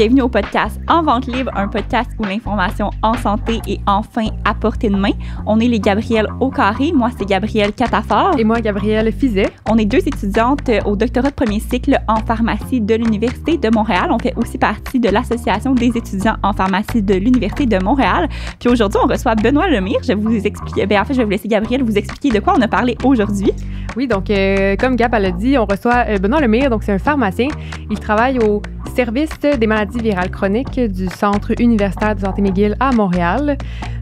Bienvenue au podcast En vente libre, un podcast où l'information en santé est enfin à portée de main. On est les Gabrielles au Moi, c'est Gabrielle Catafort. Et moi, Gabrielle Fizet. On est deux étudiantes au doctorat de premier cycle en pharmacie de l'Université de Montréal. On fait aussi partie de l'Association des étudiants en pharmacie de l'Université de Montréal. Puis aujourd'hui, on reçoit Benoît Lemire. Je vous expliquer. Eh en fait, je vais vous laisser, Gabrielle, vous expliquer de quoi on a parlé aujourd'hui. Oui, donc, euh, comme Gab l'a dit, on reçoit euh, Benoît Lemire. Donc, c'est un pharmacien. Il travaille au service des maladies virale chronique du Centre universitaire de santé McGill à Montréal.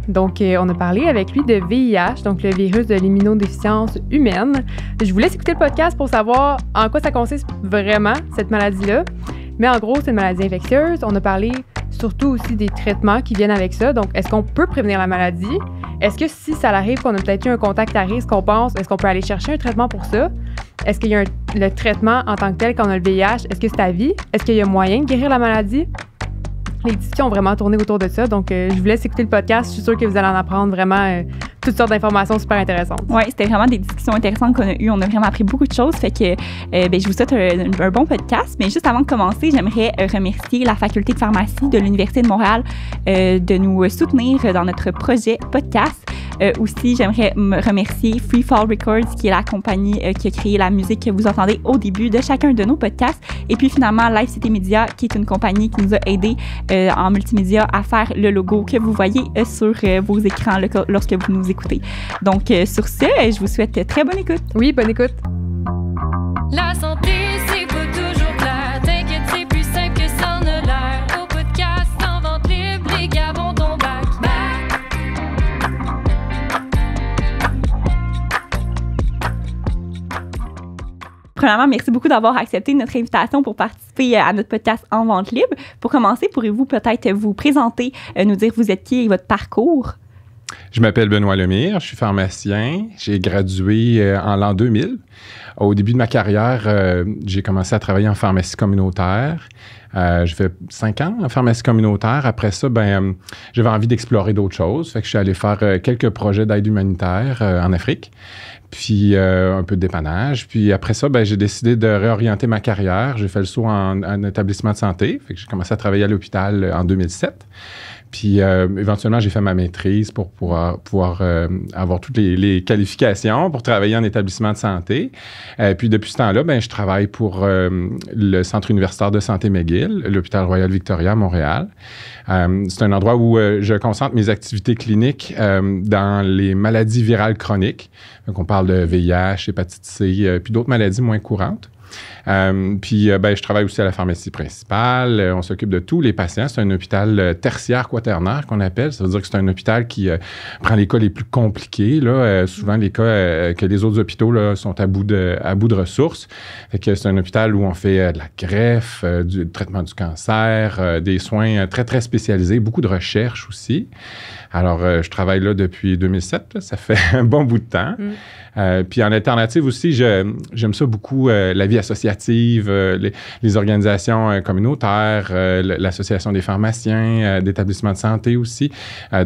Donc, euh, on a parlé avec lui de VIH, donc le virus de l'immunodéficience humaine. Je vous laisse écouter le podcast pour savoir en quoi ça consiste vraiment, cette maladie-là. Mais en gros, c'est une maladie infectieuse. On a parlé surtout aussi des traitements qui viennent avec ça. Donc, est-ce qu'on peut prévenir la maladie? Est-ce que si ça arrive qu'on a peut-être eu un contact à risque, qu'on pense, est-ce qu'on peut aller chercher un traitement pour ça? Est-ce qu'il y a le traitement en tant que tel quand on a le VIH? Est-ce que c'est à vie? Est-ce qu'il y a moyen de guérir la maladie? Les discussions ont vraiment tourné autour de ça. Donc, euh, je vous laisse écouter le podcast. Je suis sûre que vous allez en apprendre vraiment euh, toutes sortes d'informations super intéressantes. Oui, c'était vraiment des discussions intéressantes qu'on a eues. On a vraiment appris beaucoup de choses. Fait que euh, ben, je vous souhaite un, bon podcast. Mais juste avant de commencer, j'aimerais euh, remercier la faculté de pharmacie de l'Université de Montréal euh, de nous soutenir dans notre projet podcast. aussi, j'aimerais remercier Free Fall Records, qui est la compagnie qui a créé la musique que vous entendez au début de chacun de nos podcasts. Et puis finalement, Live City Media, qui est une compagnie qui nous a aidés en multimédia à faire le logo que vous voyez sur vos écrans lorsque vous nous écoutez donc, euh, sur ce, euh, je vous souhaite très bonne écoute. Oui, bonne écoute. Premièrement, merci beaucoup d'avoir accepté notre invitation pour participer euh, à notre podcast En vente libre. Pour commencer, pourriez-vous peut-être vous présenter, nous dire vous êtes qui et votre parcours? Je m'appelle Benoît Lemire, je suis pharmacien. J'ai gradué euh, en l'an 2000. Au début de ma carrière, euh, j'ai commencé à travailler en pharmacie communautaire. J'ai euh, je fais cinq ans en pharmacie communautaire. Après ça, ben, j'avais envie d'explorer d'autres choses. Fait je suis allé faire quelques projets d'aide humanitaire en Afrique, puis un peu de dépannage. Puis après ça, ben, j'ai décidé de réorienter ma carrière. J'ai fait le saut en, établissement de santé. j'ai commencé à travailler à l'hôpital en 2007. Puis euh, éventuellement, j'ai fait ma maîtrise pour pouvoir, euh, avoir toutes les, qualifications pour travailler en établissement de santé. Euh, puis depuis ce temps-là, ben, je travaille pour le Centre universitaire de santé McGill, l'hôpital Royal Victoria à Montréal. c'est un endroit où je concentre mes activités cliniques dans les maladies virales chroniques. Donc on parle de VIH, hépatite C, puis d'autres maladies moins courantes. Euh, puis, euh, ben, je travaille aussi à la pharmacie principale. Euh, on s'occupe de tous les patients. C'est un hôpital tertiaire quaternaire qu'on appelle. Ça veut dire que c'est un hôpital qui prend les cas les plus compliqués. Là, souvent, les cas que les autres hôpitaux là, sont à bout de, à bout de ressources. que c'est un hôpital où on fait de la greffe, du traitement du cancer, des soins très, très spécialisés, beaucoup de recherche aussi. Alors, euh, je travaille là depuis 2007. ça fait un bon bout de temps. Mm. Euh, puis en alternative aussi, j'aime ça beaucoup euh, la vie associative, les, organisations communautaires, l'association des pharmaciens, d'établissements de santé aussi.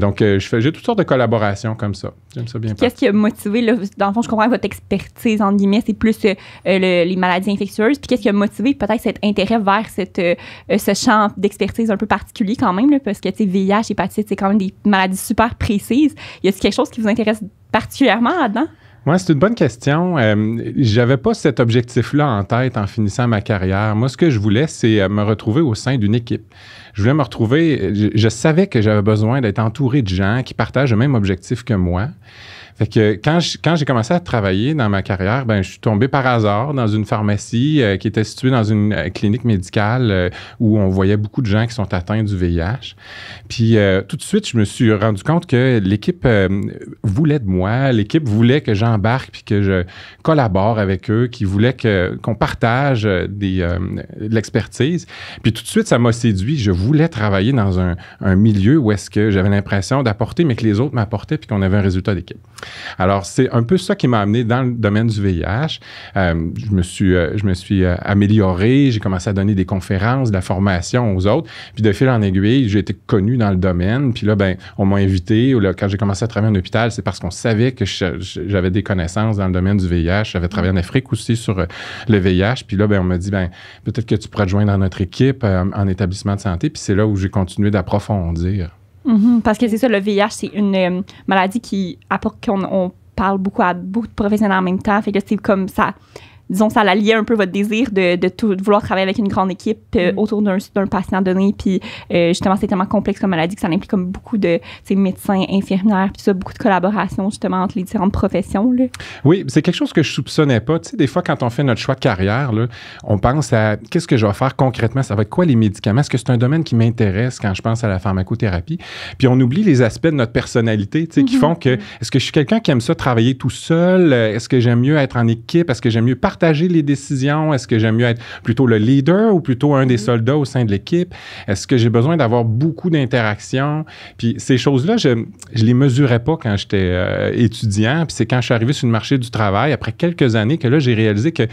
donc, je fais j'ai toutes sortes de collaborations comme ça. J'aime ça bien. Qu'est-ce qui a motivé, dans le fond, je comprends votre expertise, en guillemets, c'est plus les maladies infectieuses. Puis qu'est-ce qui a motivé peut-être cet intérêt vers cette, ce champ d'expertise un peu particulier quand même, parce que, VIH, hépatite, c'est quand même des maladies super super précise Y a-t-il quelque chose qui vous intéresse particulièrement là-dedans? Moi, c'est une bonne question. Euh, J'avais pas cet objectif-là en tête en finissant ma carrière. Moi, ce que je voulais, c'est euh, me retrouver au sein d'une équipe. Je voulais me retrouver. Euh, je, je savais que j'avais besoin d'être entouré de gens qui partagent le même objectif que moi. Fait que quand, j'ai commencé à travailler dans ma carrière, ben, je suis tombé par hasard dans une pharmacie euh, qui était située dans une euh, clinique médicale euh, où on voyait beaucoup de gens qui sont atteints du VIH. Puis tout de suite, je me suis rendu compte que l'équipe voulait de moi, l'équipe voulait que j'embarque puis que je collabore avec eux, qui voulaient qu'on partage des, l'expertise. Puis tout de suite, ça m'a séduit. Je voulais travailler dans un, un milieu où est-ce que j'avais l'impression d'apporter, mais que les autres m'apportaient puis qu'on avait un résultat d'équipe. Alors, c'est un peu ça qui m'a amené dans le domaine du VIH. Euh, je me suis, euh, euh, amélioré, j'ai commencé à donner des conférences, de la formation aux autres. Puis de fil en aiguille, j'ai été connu dans le domaine. Puis là, ben, on m'a invité. quand j'ai commencé à travailler en hôpital, c'est parce qu'on savait que j'avais des connaissances dans le domaine du VIH. J'avais travaillé en Afrique aussi sur le VIH. Puis là, ben, on m'a dit, ben, peut-être que tu pourrais te joindre à notre équipe en établissement de santé. Puis c'est là où j'ai continué d'approfondir. Mhm, parce que c'est ça, le VIH, c'est une euh, maladie qui apporte qu'on parle beaucoup à beaucoup de professionnels en même temps. Fait que c'est comme ça disons, ça alliait un peu votre désir de, tout, vouloir travailler avec une grande équipe euh, mm. autour d'un, patient donné. Puis euh, justement, c'est tellement complexe comme maladie que ça implique comme beaucoup de médecins, infirmières, puis ça, beaucoup de collaboration justement entre les différentes professions. Oui, c'est quelque chose que je soupçonnais pas. Tu sais, des fois, quand on fait notre choix de carrière, là, on pense à qu'est-ce que je vais faire concrètement? Ça va être quoi les médicaments? Est-ce que c'est un domaine qui m'intéresse quand je pense à la pharmacothérapie? Puis on oublie les aspects de notre personnalité, tu sais, qui mm-hmm. font que est-ce que je suis quelqu'un qui aime ça travailler tout seul? Est-ce que j'aime mieux être en équipe? Est-ce que j'aime mieux partager? les décisions? Est-ce que j'aime mieux être plutôt le leader ou plutôt un des mm-hmm. soldats au sein de l'équipe? Est-ce que j'ai besoin d'avoir beaucoup d'interactions? Puis ces choses-là, je ne les mesurais pas quand j'étais euh, étudiant. Puis c'est quand je suis arrivé sur le marché du travail, après quelques années, que là, j'ai réalisé que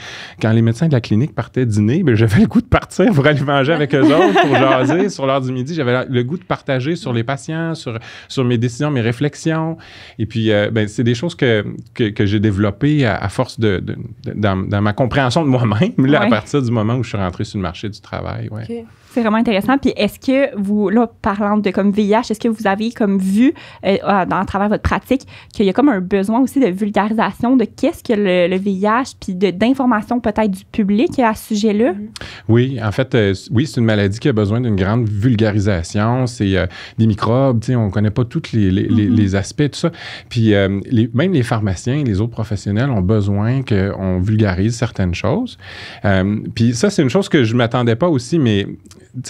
quand les médecins de la clinique partaient dîner, ben, j'avais le goût de partir pour aller manger avec eux autres, pour jaser sur l'heure du midi. J'avais le goût de partager sur les patients, sur, sur mes décisions, mes réflexions. Et puis, euh, ben, c'est des choses que, que, j'ai développées à, force de, dans ma compréhension de moi-même, là, à partir du moment où je suis rentré sur le marché du travail. Ouais. C'est vraiment intéressant. Puis est-ce que vous, là, parlant de comme VIH, est-ce que vous avez comme vu euh, dans, à travers votre pratique qu'il y a comme un besoin aussi de vulgarisation de qu'est-ce que le, VIH, puis d'information peut-être du public à ce sujet-là? Mm-hmm. Oui, en fait, euh, oui, c'est une maladie qui a besoin d'une grande vulgarisation. C'est euh, des microbes, on ne connaît pas tous mm-hmm. les, aspects, tout ça. Puis même les pharmaciens et les autres professionnels ont besoin qu'on vulgarise certaines choses. puis ça, c'est une chose que je m'attendais pas aussi, mais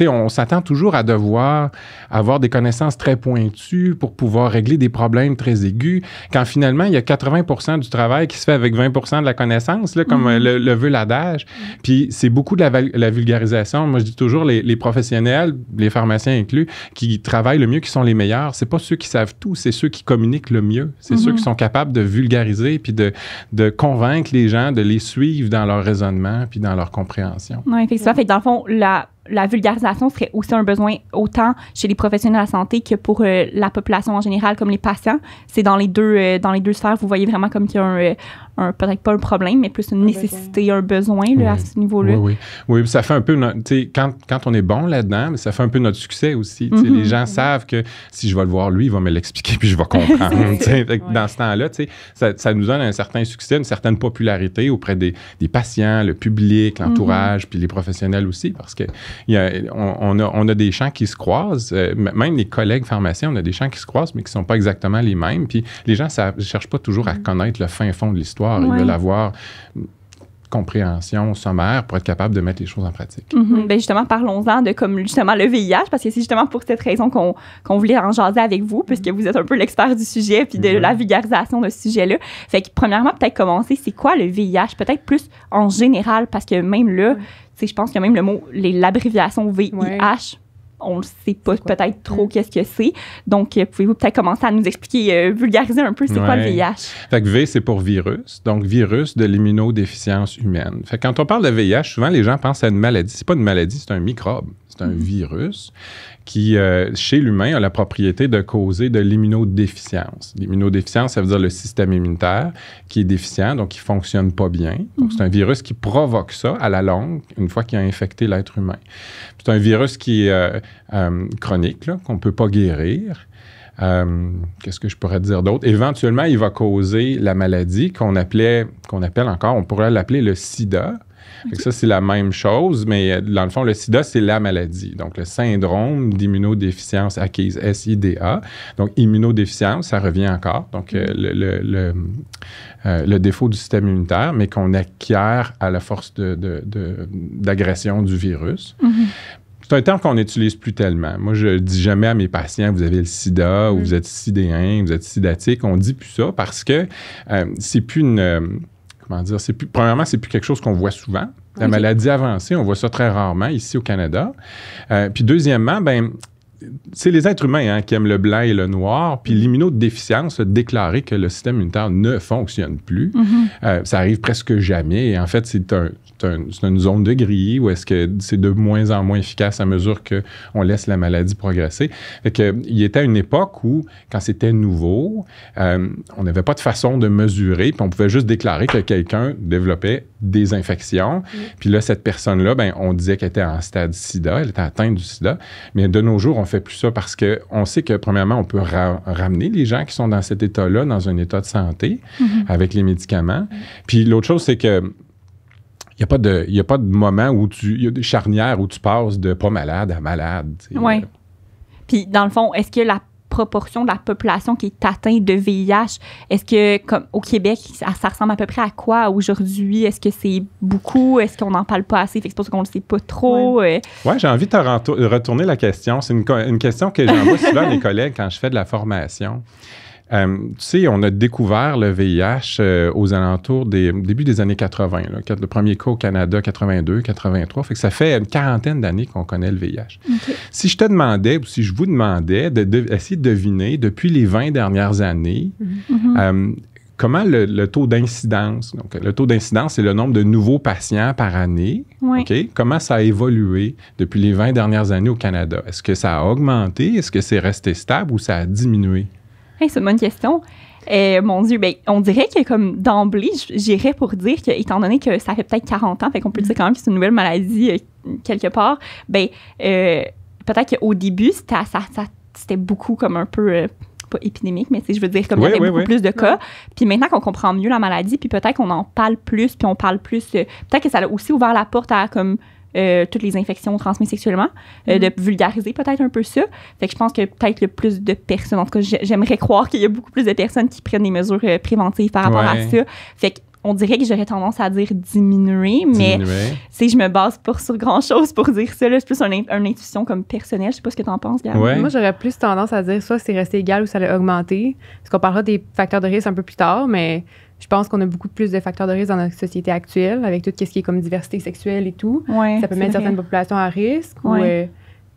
on s'attend toujours à devoir avoir des connaissances très pointues pour pouvoir régler des problèmes très aigus, quand finalement, il y a 80 du travail qui se fait avec 20 de la connaissance, là, comme mm-hmm. euh, le, veut l'adage. Puis c'est beaucoup de la, la, vulgarisation. Moi, je dis toujours, les, professionnels, les pharmaciens inclus, qui travaillent le mieux, qui sont les meilleurs, c'est pas ceux qui savent tout, c'est ceux qui communiquent le mieux. C'est ceux mm-hmm. qui sont capables de vulgariser puis de, de convaincre les gens de les suivre dans leur raisonnement puis dans leur compréhension. Oui, effectivement. Fait dans le fond, la la vulgarisation serait aussi un besoin autant chez les professionnels de la santé que pour euh, la population en général, comme les patients. C'est dans les deux euh, dans les deux sphères, vous voyez vraiment comme qu'il y a un, euh, peut-être pas un problème, mais plus une nécessité, un besoin à ce niveau-là. Oui, oui. ça fait un peu, quand, quand on est bon là-dedans, ça fait un peu notre succès aussi. Mhm. Les gens savent que si je vais le voir, lui, il va me l'expliquer, puis je vais comprendre. Dans ce temps-là, ça, nous donne un certain succès, une certaine popularité auprès des, patients, le public, mhm. l'entourage, puis les professionnels aussi, parce que a, on, a, des champs qui se croisent, euh, même les collègues pharmaciens, on a des champs qui se croisent, mais qui ne sont pas exactement les mêmes. Puis les gens ne cherchent pas toujours à mhm. connaître le fin fond de l'histoire il veut l'avoir, compréhension sommaire pour être capable de mettre les choses en pratique. Mhm. Ben, justement, parlons-en de comme justement le VIH, parce que c'est justement pour cette raison qu'on voulait en jaser avec vous, puisque mhm. vous êtes un peu l'expert du sujet puis de mhm. la vulgarisation de ce sujet-là. Fait que premièrement, peut-être commencer, c'est quoi le VIH, peut-être plus en général, parce que même là, tu sais je pense que même le mot, l'abréviation VIH, on ne sait pas peut-être trop qu'est-ce que c'est. Donc, euh, pouvez-vous peut-être commencer à nous expliquer, euh, vulgariser un peu c'est quoi le VIH? Fait que V, c'est pour virus, donc virus de l'immunodéficience humaine. Fait quand on parle de VIH, souvent les gens pensent à une maladie. C'est pas une maladie, c'est un microbe. C'est un mm-hmm. virus qui, euh, chez l'humain, a la propriété de causer de l'immunodéficience. L'immunodéficience, ça veut dire le système immunitaire qui est déficient, donc qui ne fonctionne pas bien. Mhm. c'est un virus qui provoque ça à la longue, une fois qu'il a infecté l'être humain. C'est un virus qui est euh, euh, chronique, qu'on ne peut pas guérir. Qu'est-ce que je pourrais dire d'autre? Éventuellement, il va causer la maladie qu'on appelait, qu'on appelle encore, on pourrait l'appeler le sida ça, c'est la même chose, mais euh, dans le fond, le sida, c'est la maladie. Donc, le syndrome d'immunodéficience acquise, SIDA. Donc, immunodéficience, ça revient encore. Donc, euh, euh, le, défaut du système immunitaire, mais qu'on acquiert à la force d'agression de, du virus. Mm-hmm. C'est un terme qu'on n'utilise plus tellement. Moi, je dis jamais à mes patients, vous avez le sida, ou vous mm-hmm. êtes sidéen, vous êtes sidatique. On dit plus ça parce que c'est plus une dire, c'est plus, premièrement, c'est plus quelque chose qu'on voit souvent. La maladie avancée, on voit ça très rarement ici au Canada. Euh, puis deuxièmement, ben c'est les êtres humains hein, qui aiment le blanc et le noir. Puis l'immunodéficience, déclarer que le système immunitaire ne fonctionne plus, mm-hmm. euh, ça arrive presque jamais. Et en fait, c'est un, c'est une zone de grille ou est-ce que c'est de moins en moins efficace à mesure qu'on laisse la maladie progresser. Fait que, il était une époque où, quand c'était nouveau, euh, on n'avait pas de façon de mesurer, puis on pouvait juste déclarer que quelqu'un développait des infections. Mm. Puis là, cette personne-là, ben, on disait qu'elle était en stade sida, elle était atteinte du sida. Mais de nos jours, on fait plus ça parce qu'on sait que, premièrement, on peut ramener les gens qui sont dans cet état-là, dans un état de santé, mm-hmm. avec les médicaments. Mm. Puis l'autre chose, c'est que n'y a, pas de, a pas de moment où tu. Il y a des charnières où tu passes de pas malade à malade. Oui. Euh. Puis, dans le fond, est-ce que la proportion de la population qui est atteinte de VIH, est-ce que, comme au Québec, ça, ressemble à peu près à quoi aujourd'hui? Est-ce que c'est beaucoup? Est-ce qu'on n'en parle pas assez? Fait que c'est qu'on ne le sait pas trop. Oui, euh. j'ai envie de retourner la question. C'est une, une question que j'envoie souvent à mes collègues quand je fais de la formation. Euh, tu sais, on a découvert le VIH euh, aux alentours des début des années 80. le premier cas au Canada, 82, 83. Fait que ça fait une quarantaine d'années qu'on connaît le VIH. Si je te demandais, ou si je vous demandais, d'essayer de, de deviner depuis les 20 dernières années, mm-hmm. euh, comment le, taux d'incidence, donc le taux d'incidence, c'est le nombre de nouveaux patients par année. Comment ça a évolué depuis les 20 dernières années au Canada? Est-ce que ça a augmenté? Est-ce que c'est resté stable ou ça a diminué? c'est une bonne question. Euh, mon Dieu, ben, on dirait que comme d'emblée, j'irais pour dire que, étant donné que ça fait peut-être 40 ans, fait qu'on peut dire quand même que c'est une nouvelle maladie euh, quelque part, ben, euh, peut-être qu'au début, c'était, beaucoup comme un peu pas épidémique, mais je veux dire, comme il y avait beaucoup plus de cas. Puis maintenant qu'on comprend mieux la maladie, puis peut-être qu'on en parle plus, puis on parle plus. peut-être que ça a aussi ouvert la porte à comme euh, toutes les infections transmises sexuellement, euh, mm-hmm. de vulgariser peut-être un peu ça. Fait que je pense que peut-être le plus de personnes, en tout cas, j'aimerais croire qu'il y a beaucoup plus de personnes qui prennent des mesures euh, préventives par rapport à ça. Fait que on dirait que j'aurais tendance à dire diminuer, mais si je me base pas sur grand chose pour dire ça. C'est plus une, intuition comme personnelle. Je sais pas ce que tu en penses, Gary. Moi, j'aurais plus tendance à dire soit c'est resté égal ou ça allait augmenter. Parce qu'on parlera des facteurs de risque un peu plus tard, mais je pense qu'on a beaucoup plus de facteurs de risque dans notre société actuelle, avec tout ce qui est comme diversité sexuelle et tout. ça peut mettre certaines populations à risque. Ou, euh,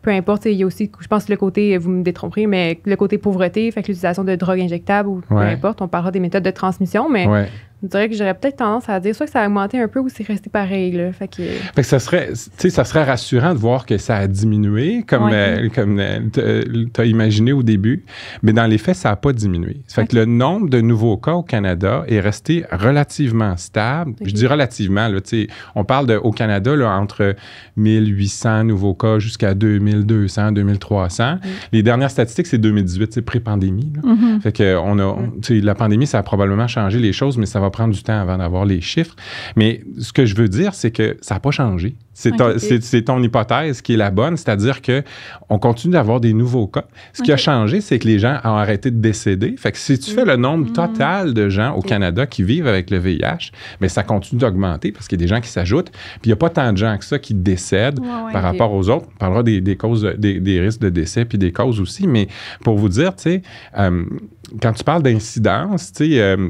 peu importe, il y a aussi, je pense, le côté, euh, vous me détromperez, mais le côté pauvreté, l'utilisation de drogues injectables ou peu importe, on parlera des méthodes de transmission, mais je dirais que j'aurais peut-être tendance à dire soit que ça a augmenté un peu ou c'est resté pareil. Euh, fait que, ça, serait, ça serait rassurant de voir que ça a diminué, comme, euh, comme euh, tu as imaginé au début, mais dans les faits, ça n'a pas diminué. Fait le nombre de nouveaux cas au Canada est resté relativement stable. Je dis relativement, on parle au Canada là, entre 1800 nouveaux cas jusqu'à 2200, 2300. Les dernières statistiques, c'est 2018, c'est pré-pandémie. Mm-hmm. Fait que on a, la pandémie, ça a probablement changé les choses, mais ça va prendre du temps avant d'avoir les chiffres. Mais ce que je veux dire, c'est que ça n'a pas changé. C'est ton, hypothèse qui est la bonne, c'est-à-dire que on continue d'avoir des nouveaux cas. Ce qui a changé, c'est que les gens ont arrêté de décéder. Fait que si tu fais le nombre mm. total de gens au Canada qui vivent avec le VIH, mais ben, ça continue d'augmenter parce qu'il y a des gens qui s'ajoutent. Puis il n'y a pas tant de gens que ça qui décèdent par rapport aux autres. On parlera des, causes, des, risques de décès puis des causes aussi. Mais pour vous dire, tu sais, euh, quand tu parles d'incidence, euh,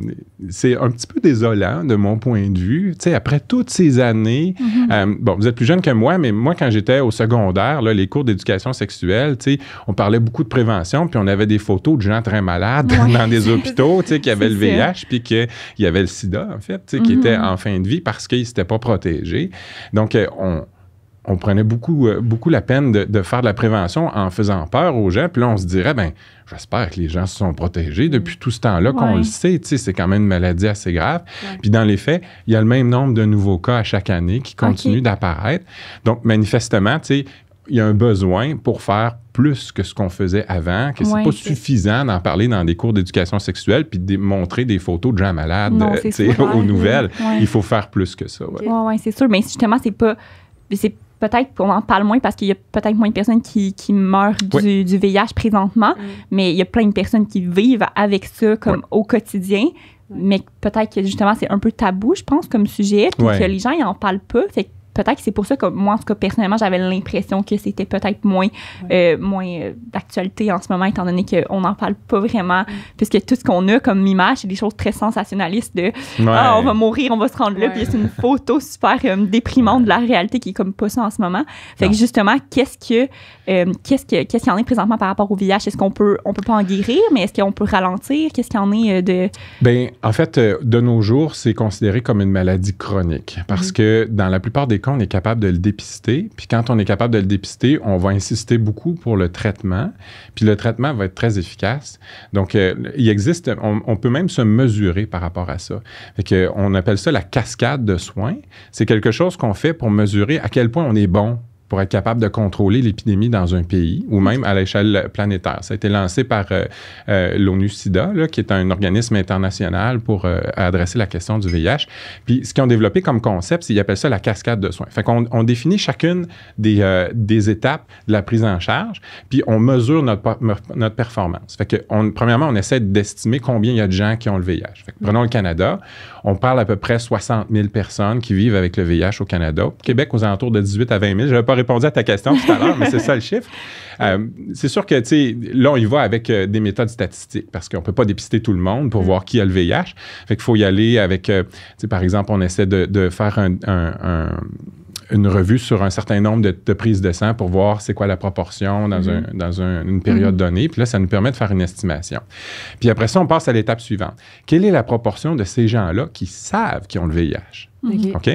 c'est un petit peu désolant de mon point de vue. après toutes ces années, mm-hmm. euh, bon, vous êtes plus jeune que moi, mais moi, quand j'étais au secondaire, les cours d'éducation sexuelle, on parlait beaucoup de prévention, puis on avait des photos de gens très malades dans des hôpitaux qui avaient le VIH, puis qu'il y avait le sida, en fait, qui mm-hmm. était en fin de vie parce qu'ils ne s'étaient pas protégés. Donc, euh, on on prenait beaucoup, euh, beaucoup la peine de, faire de la prévention en faisant peur aux gens. Puis là, on se dirait, ben, j'espère que les gens se sont protégés depuis tout ce temps-là qu'on le sait. C'est quand même une maladie assez grave. Puis dans les faits, il y a le même nombre de nouveaux cas à chaque année qui continuent d'apparaître. Donc, manifestement, il y a un besoin pour faire plus que ce qu'on faisait avant, que c'est pas suffisant d'en parler dans des cours d'éducation sexuelle puis de montrer des photos de gens malades euh, tu sais, aux nouvelles. Il faut faire plus que ça. Oui, c'est sûr. Mais justement, c'est pas peut-être qu'on en parle moins parce qu'il y a peut-être moins de personnes qui, meurent du, VIH présentement, mm. mais il y a plein de personnes qui vivent avec ça comme au quotidien. Mais peut-être que justement, c'est un peu tabou, je pense, comme sujet, puis que les gens, ils en parlent pas peut-être que c'est pour ça que moi, en tout cas, personnellement, j'avais l'impression que c'était peut-être moins, euh, moins euh, d'actualité en ce moment, étant donné qu'on n'en parle pas vraiment, mm. puisque tout ce qu'on a comme image, c'est des choses très sensationnalistes de ah, on va mourir, on va se rendre là, puis c'est une photo super euh, déprimante de la réalité qui est comme pas ça en ce moment. Fait que justement, qu'est-ce que qu'est-ce que qu'est-ce qu'il y en a présentement par rapport au VIH Est-ce qu'on peut on peut pas en guérir, mais est-ce qu'on peut ralentir Qu'est-ce qu'il y en a de Ben en fait, de nos jours, c'est considéré comme une maladie chronique parce mm. que dans la plupart des on est capable de le dépister. Puis quand on est capable de le dépister, on va insister beaucoup pour le traitement. Puis le traitement va être très efficace. Donc, euh, il existe, on, peut même se mesurer par rapport à ça. que, on appelle ça la cascade de soins. C'est quelque chose qu'on fait pour mesurer à quel point on est bon pour être capable de contrôler l'épidémie dans un pays ou même à l'échelle planétaire. Ça a été lancé par euh, euh, l'ONU SIDA, qui est un organisme international pour euh, adresser la question du VIH. Puis ce qu'ils ont développé comme concept, c'est qu'ils appellent ça la cascade de soins. Fait qu'on on définit chacune des, des, étapes de la prise en charge, puis on mesure notre, notre performance. Fait que on, premièrement, on essaie d'estimer combien il y a de gens qui ont le VIH. Fait que, prenons le Canada, on parle à peu près 60 000 personnes qui vivent avec le VIH au Canada. Au Québec, aux alentours de 18 à 20 000. Je pas répondu à ta question tout à l'heure, mais c'est ça le chiffre. Euh, c'est sûr que, là, on y va avec euh, des méthodes statistiques parce qu'on ne peut pas dépister tout le monde pour mm. voir qui a le VIH. Fait faut y aller avec, euh, par exemple, on essaie de, faire une revue sur un certain nombre de, prises de sang pour voir c'est quoi la proportion dans, mm-hmm. une période mm-hmm. donnée. Puis là, ça nous permet de faire une estimation. Puis après ça, on passe à l'étape suivante. Quelle est la proportion de ces gens-là qui savent qu'ils ont le VIH? Mhm. Ok,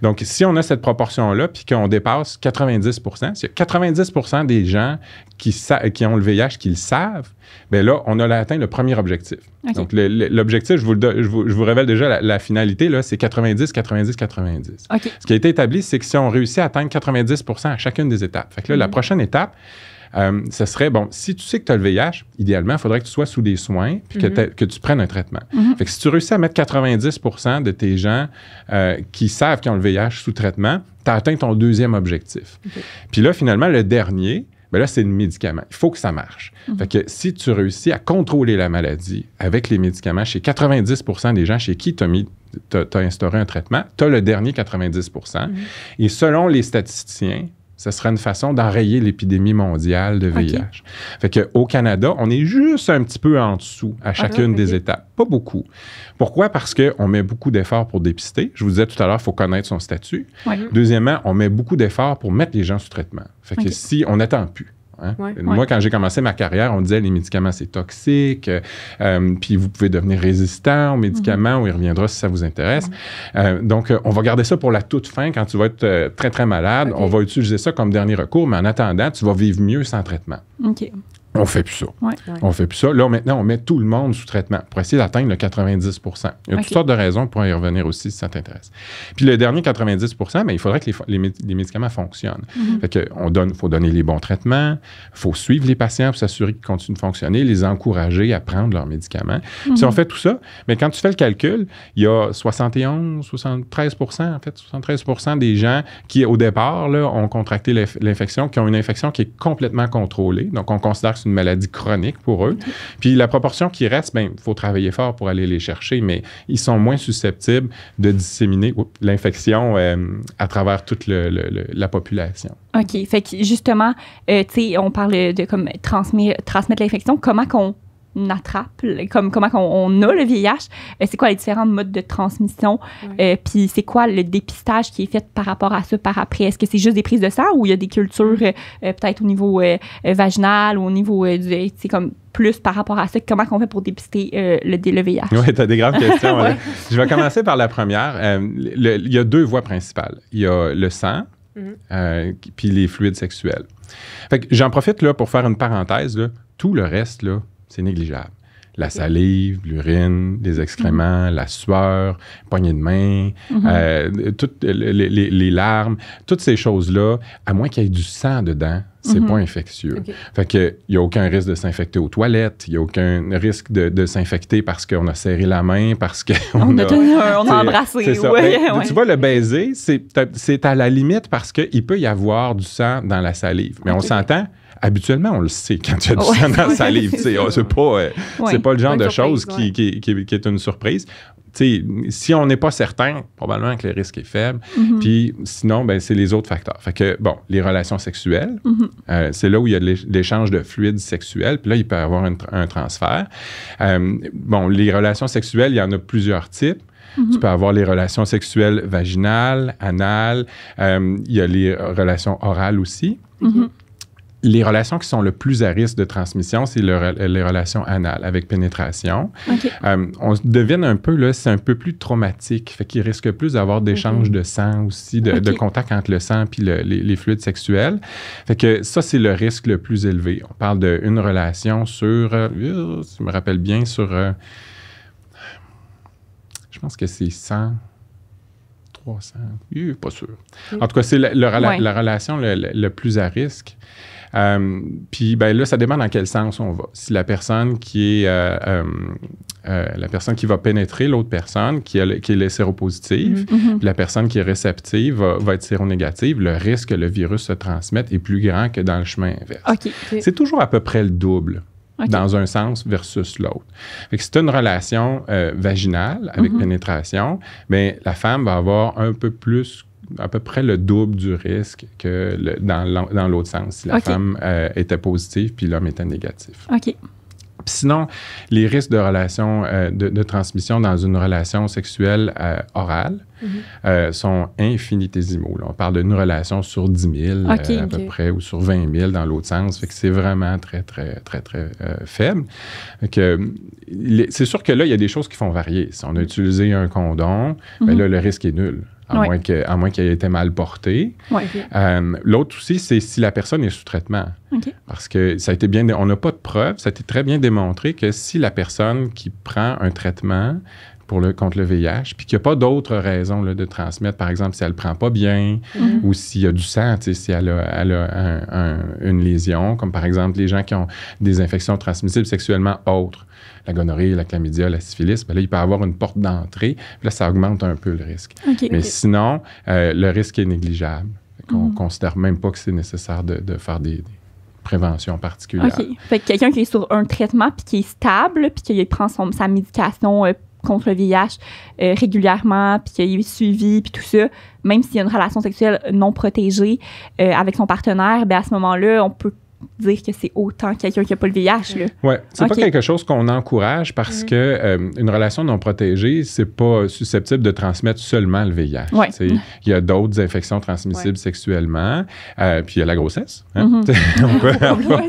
Donc, si on a cette proportion-là, puis qu'on dépasse 90 s'il y a 90 des gens qui, qui, ont le VIH qui le savent, bien là, on a atteint le premier objectif. Donc, l'objectif, je, vous, révèle déjà la, finalité, là, c'est 90, 90, 90. Ce qui a été établi, c'est que si on réussit à atteindre 90 à chacune des étapes. Fait que là, la mhm. prochaine étape, euh, ce serait, bon, si tu sais que tu as le VIH, idéalement, il faudrait que tu sois sous des soins puis que, mhm. tu prennes un traitement. Mhm. Fait que si tu réussis à mettre 90 de tes gens euh, qui savent qu'ils ont le VIH sous traitement, tu as atteint ton deuxième objectif. Puis là, finalement, le dernier, ben là, c'est le médicament. Il faut que ça marche. Mhm. Fait que si tu réussis à contrôler la maladie avec les médicaments chez 90 des gens chez qui tu as instauré un traitement, tu as le dernier 90 Et selon les statisticiens, ce serait une façon d'enrayer l'épidémie mondiale de VIH. Fait qu'au Canada, on est juste un petit peu en dessous à ah, chacune des étapes. Pas beaucoup. Pourquoi? Parce qu'on met beaucoup d'efforts pour dépister. Je vous disais tout à l'heure, il faut connaître son statut. Deuxièmement, on met beaucoup d'efforts pour mettre les gens sous traitement. Fait que si on n'attend plus, moi, quand j'ai commencé ma carrière, on disait les médicaments, c'est toxique, euh, euh, puis vous pouvez devenir résistant aux médicaments, mhm. on reviendra si ça vous intéresse. Mhm. Euh, donc, on va garder ça pour la toute fin, quand tu vas être très, très malade. On va utiliser ça comme dernier recours, mais en attendant, tu vas vivre mieux sans traitement. OK. On fait plus ça. On fait plus ça. Là, maintenant, on met tout le monde sous traitement pour essayer d'atteindre le 90 Il y a toutes sortes de raisons pour y revenir aussi si ça t'intéresse. Puis le dernier 90 mais ben, il faudrait que les, médicaments fonctionnent. Mm-hmm. Il donne, faut donner les bons traitements, faut suivre les patients pour s'assurer qu'ils continuent de fonctionner, les encourager à prendre leurs médicaments. Mm-hmm. Si on fait tout ça, mais ben, quand tu fais le calcul, il y a 71, 73 en fait, 73 des gens qui, au départ, là, ont contracté l'infection, qui ont une infection qui est complètement contrôlée. Donc, on considère que une maladie chronique pour eux. Mhm. Puis la proportion qui reste, il ben, faut travailler fort pour aller les chercher, mais ils sont moins susceptibles de disséminer l'infection euh, à travers toute la population. OK. Fait que justement, euh, tu sais, on parle de comme transmettre, transmettre l'infection. Comment qu'on attrape, comme comment on, a le VIH, euh, c'est quoi les différents modes de transmission, euh, puis c'est quoi le dépistage qui est fait par rapport à ça par après. Est-ce que c'est juste des prises de sang ou il y a des cultures mm. euh, peut-être au niveau vaginal ou au niveau du, c'est comme plus par rapport à ça, comment on fait pour dépister le, VIH? Oui, tu as des graves questions. Hein. Je vais commencer par la première. Il y a deux voies principales. Il y a le sang, mm-hmm. puis les fluides sexuels. Fait que j'en profite là, pour faire une parenthèse. Tout le reste, là, c'est négligeable. La salive, l'urine, les excréments, la sueur, poignée de main, mhm. euh, toutes les, larmes, toutes ces choses-là, à moins qu'il y ait du sang dedans, c'est n'est mhm. pas infectieux. Fait il y a aucun risque de s'infecter aux toilettes, il y a aucun risque de, s'infecter parce qu'on a serré la main, parce qu'on on a, on a embrassé. Ben, tu vois le baiser, c'est à la limite parce qu'il peut y avoir du sang dans la salive, mais on s'entend habituellement, on le sait quand tu as du sang dans sa livre. Euh, c'est pas, pas le genre de chose qui, qui, qui, est une surprise. si on n'est pas certain, probablement que le risque est faible. Mm-hmm. Puis sinon, ben, c'est les autres facteurs. Fait que, bon, les relations sexuelles, mm-hmm. euh, c'est là où il y a l'échange de fluides sexuels. Puis là, il peut y avoir un, transfert. Euh, bon, les relations sexuelles, il y en a plusieurs types. Mm-hmm. Tu peux avoir les relations sexuelles vaginales, anales, il y a les relations orales aussi les relations qui sont le plus à risque de transmission, c'est les relations anales avec pénétration. Euh, on devine un peu, là, c'est un peu plus traumatique, fait qu'il risque plus d'avoir des changes de sang aussi, de, contact entre le sang puis les, fluides sexuels. Fait que ça, c'est le risque le plus élevé. On parle d'une relation sur, euh, euh, je me rappelle bien, sur, je pense que c'est 100. 300, pas sûr. En tout cas, c'est la, relation le plus à risque. Euh, puis ben là, ça dépend dans quel sens on va. Si la personne qui est euh, euh, la personne qui va pénétrer l'autre personne, qui, est qui est séropositive, mm-hmm. mm-hmm. la personne qui est réceptive va, être être séronégative, le risque que le virus se transmette est plus grand que dans le chemin inverse. C'est toujours à peu près le double. dans un sens versus l'autre. Fait que si une relation vaginale avec mm-hmm. pénétration, mais la femme va avoir un peu plus à peu près le double du risque que dans, l'autre sens, si la femme euh, était positive puis l'homme était négatif. OK. sinon, les risques de relation, euh, de, transmission dans une relation sexuelle euh, orale mhm. sont infinitésimaux. On parle d'une relation sur 10 000 à peu près ou sur 20 000 dans l'autre sens. Fait que c'est vraiment très, très, très, très faible. C'est sûr que là, il y a des choses qui font varier. Si on a mhm. utilisé un condom, ben mhm. là, le risque est nul à, moins que, moins qu'elle ait été mal portée. Euh, l'autre aussi, c'est si la personne est sous traitement. Parce que ça a été bien, on n'a pas de preuves, ça a été très bien démontré que si la personne qui prend un traitement pour le, contre le VIH, puis qu'il n'y a pas d'autres raisons de transmettre, par exemple, si elle ne prend pas bien mhm. ou s'il y a du sang, si elle a, elle a une lésion, comme par exemple les gens qui ont des infections transmissibles sexuellement autres la gonorrhée, la chlamydia, la syphilis, ben là, il peut avoir une porte d'entrée. là, ça augmente un peu le risque. Mais sinon, euh, le risque est négligeable. On ne mhm. considère même pas que c'est nécessaire de, faire des, préventions particulières. quelqu'un qui est sur un traitement puis qui est stable puis qui prend sa médication euh, contre le VIH euh, régulièrement puis qui est suivi puis tout ça, même s'il y a une relation sexuelle non protégée avec son partenaire, ben, à ce moment-là, on peut dire que c'est autant quelqu'un qui n'a pas le VIH. Oui, Ouais, c'est pas quelque chose qu'on encourage parce qu'une mhm. que euh, une relation non protégée, c'est pas susceptible de transmettre seulement le VIH. Il y a d'autres infections transmissibles sexuellement, euh, puis il y a la grossesse. Hein? Mhm.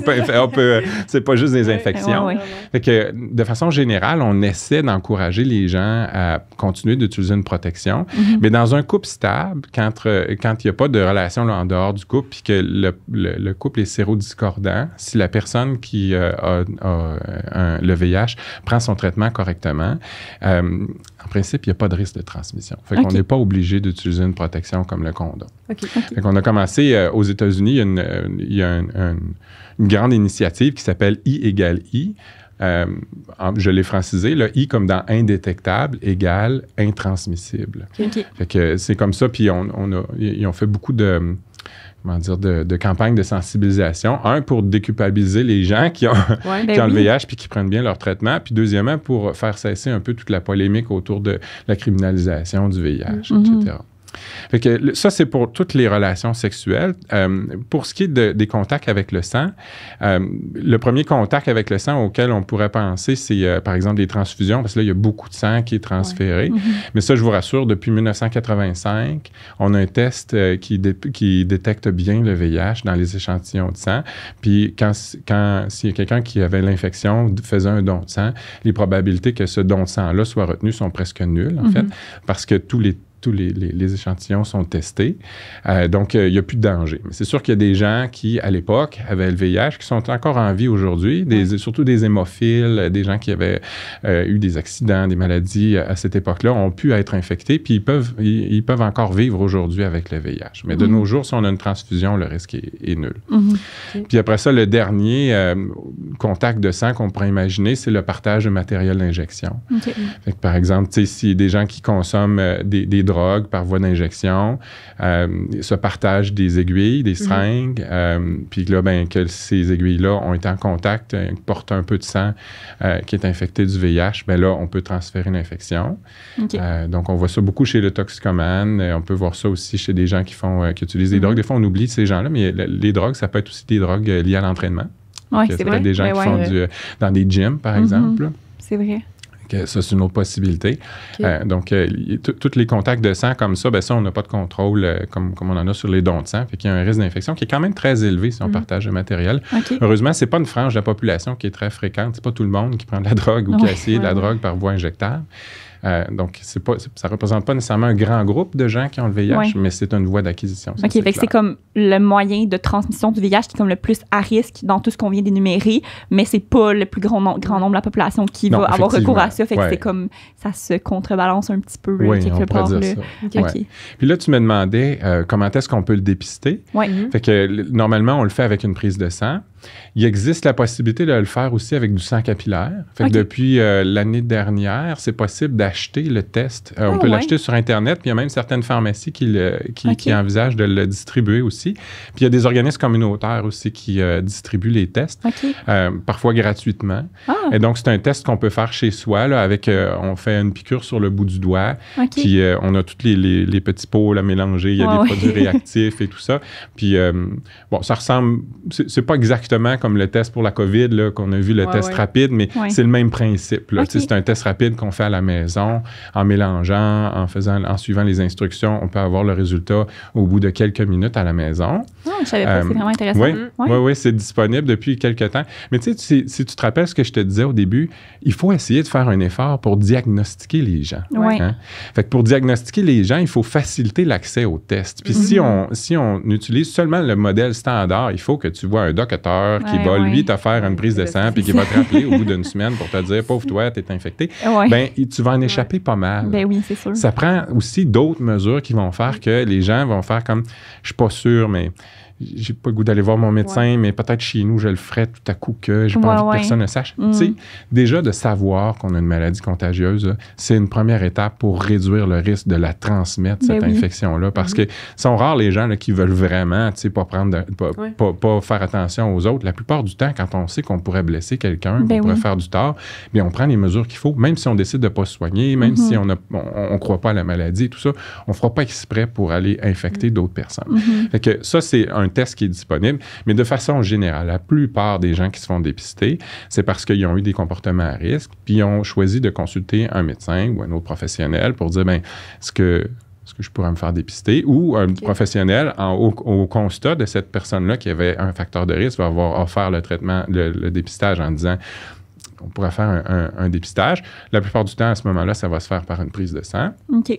n'est c'est pas juste des infections. Fait que, de façon générale, on essaie d'encourager les gens à continuer d'utiliser une protection, mhm. mais dans un couple stable, quand il n'y a pas de relation là, en dehors du couple, puis que le, couple est sérodiscordant, si la personne qui euh, a, le VIH prend son traitement correctement, euh, en principe, il n'y a pas de risque de transmission. On n'est pas obligé d'utiliser une protection comme le condom. On a commencé euh, aux États-Unis, il, y a, une, grande initiative qui s'appelle I égale I. je l'ai francisé, Le I comme dans indétectable égale intransmissible. c'est comme ça, puis on, ils ont fait beaucoup de, dire, de, campagne de sensibilisation. Un, pour déculpabiliser les gens qui ont, ben le VIH puis qui prennent bien leur traitement. Puis deuxièmement, pour faire cesser un peu toute la polémique autour de la criminalisation du VIH, mm-hmm. etc que, ça, c'est pour toutes les relations sexuelles. Euh, pour ce qui est des contacts avec le sang, euh, le premier contact avec le sang auquel on pourrait penser, c'est euh, par exemple des transfusions, parce que là, il y a beaucoup de sang qui est transféré. Mm-hmm. Mais ça, je vous rassure, depuis 1985, on a un test qui, qui, détecte bien le VIH dans les échantillons de sang. Puis quand, quand s'il y a quelqu'un qui avait l'infection, faisait un don de sang, les probabilités que ce don de sang-là soit retenu sont presque nulles, en mm-hmm. fait, parce que tous les tous les, échantillons sont testés. Euh, donc, euh, il n'y a plus de danger. Mais c'est sûr qu'il y a des gens qui, à l'époque, avaient le VIH, qui sont encore en vie aujourd'hui, surtout des hémophiles, des gens qui avaient euh, eu des accidents, des maladies à cette époque-là, ont pu être infectés, puis ils peuvent, encore vivre aujourd'hui avec le VIH. Mais de mhm. nos jours, si on a une transfusion, le risque est, nul. Mhm. Puis après ça, le dernier contact de sang qu'on pourrait imaginer, c'est le partage de matériel d'injection. Par exemple, si des gens qui consomment des, des drogues, par voie d'injection, euh, se partagent des aiguilles, des mhm. seringues, euh, puis là, ben, que ces aiguilles-là ont été en contact, euh, portent un peu de sang qui est infecté du VIH, ben là, on peut transférer l'infection. infection donc, on voit ça beaucoup chez le toxicomane, on peut voir ça aussi chez des gens qui font, qui utilisent des mhm. drogues. Des fois, on oublie ces gens-là, mais les drogues, ça peut être aussi des drogues liées à l'entraînement. Oui, c'est vrai. des gens qui font du, dans des gyms, par mhm. exemple. C'est vrai ça, c'est une autre possibilité. Euh, donc, euh, tous les contacts de sang comme ça, ben ça, on n'a pas de contrôle euh, comme, comme on en a sur les dons de sang. Fait qu'il y a un risque d'infection qui est quand même très élevé si on mhm. partage le matériel. Heureusement, Heureusement, c'est pas une frange de la population qui est très fréquente. C'est pas tout le monde qui prend de la drogue ou qui a essayé de la drogue par voie injectable. Euh, donc, c'est pas, ça représente pas nécessairement un grand groupe de gens qui ont le VIH, mais c'est une voie d'acquisition. OK, c'est comme le moyen de transmission du VIH qui est comme le plus à risque dans tout ce qu'on vient d'énumérer, mais c'est pas le plus grand, grand nombre de la population qui va avoir recours à ça. Fait que c'est comme ça se contrebalance un petit peu oui, quelque part. Dire Puis là, tu me demandais euh, comment est-ce qu'on peut le dépister. Fait que normalement, on le fait avec une prise de sang. Il existe la possibilité de le faire aussi avec du sang capillaire. depuis euh, l'année dernière, c'est possible d'acheter le test. Euh, on ah peut l'acheter sur Internet, puis il y a même certaines pharmacies qui, qui, qui, envisagent de le distribuer aussi. Puis il y a des organismes communautaires aussi qui euh, distribuent les tests, parfois gratuitement. Ah. Et donc, c'est un test qu'on peut faire chez soi. Là, avec, on fait une piqûre sur le bout du doigt, puis on a tous les, petits pots à mélanger, il y a ah des produits réactifs et tout ça. Puis, bon, ça ressemble, c'est pas exactement comme le test pour la COVID, qu'on a vu le test rapide, mais c'est le même principe. C'est un test rapide qu'on fait à la maison en mélangeant, en, faisant, en suivant les instructions. On peut avoir le résultat au bout de quelques minutes à la maison. Oh, je savais pas, c'est euh, vraiment intéressant. Oui, oui, c'est disponible depuis quelques temps. Mais tu sais, si, tu te rappelles ce que je te disais au début, il faut essayer de faire un effort pour diagnostiquer les gens. Hein. Fait que pour diagnostiquer les gens, il faut faciliter l'accès aux tests. Puis mhm. si, on, si on utilise seulement le modèle standard, il faut que tu vois un docteur qui va, lui, te faire une prise de sang puis qui va te rappeler au bout d'une semaine pour te dire, pauvre toi, tu t'es infecté, ben, tu vas en échapper pas mal. Ben Ça prend aussi d'autres mesures qui vont faire que les gens vont faire comme, je suis pas sûr, mais j'ai pas le goût d'aller voir mon médecin, mais peut-être chez nous, je le ferai tout à coup que j'ai pas envie que personne ne sache. Mm. sais, Déjà, de savoir qu'on a une maladie contagieuse, c'est une première étape pour réduire le risque de la transmettre, cette ben infection-là. Parce mm-hmm. que sont rares les gens là, qui veulent vraiment pas, prendre pas, pas, pas, faire attention aux autres. La plupart du temps, quand on sait qu'on pourrait blesser quelqu'un, ben qu'on pourrait faire du tort, bien, on prend les mesures qu'il faut, même si on décide de pas se soigner, même mm-hmm. si on ne croit pas à la maladie, tout ça, on fera pas exprès pour aller infecter mm. d'autres personnes. Mm-hmm. Fait que ça, c'est un test qui est disponible. Mais de façon générale, la plupart des gens qui se font dépister, c'est parce qu'ils ont eu des comportements à risque, puis ils ont choisi de consulter un médecin ou un autre professionnel pour dire, ben, est-ce que ce que je pourrais me faire dépister? Ou un professionnel, en, au, constat de cette personne-là qui avait un facteur de risque, va avoir offert le traitement, le, dépistage en disant on pourrait faire un, un, dépistage. La plupart du temps, à ce moment-là, ça va se faire par une prise de sang. OK.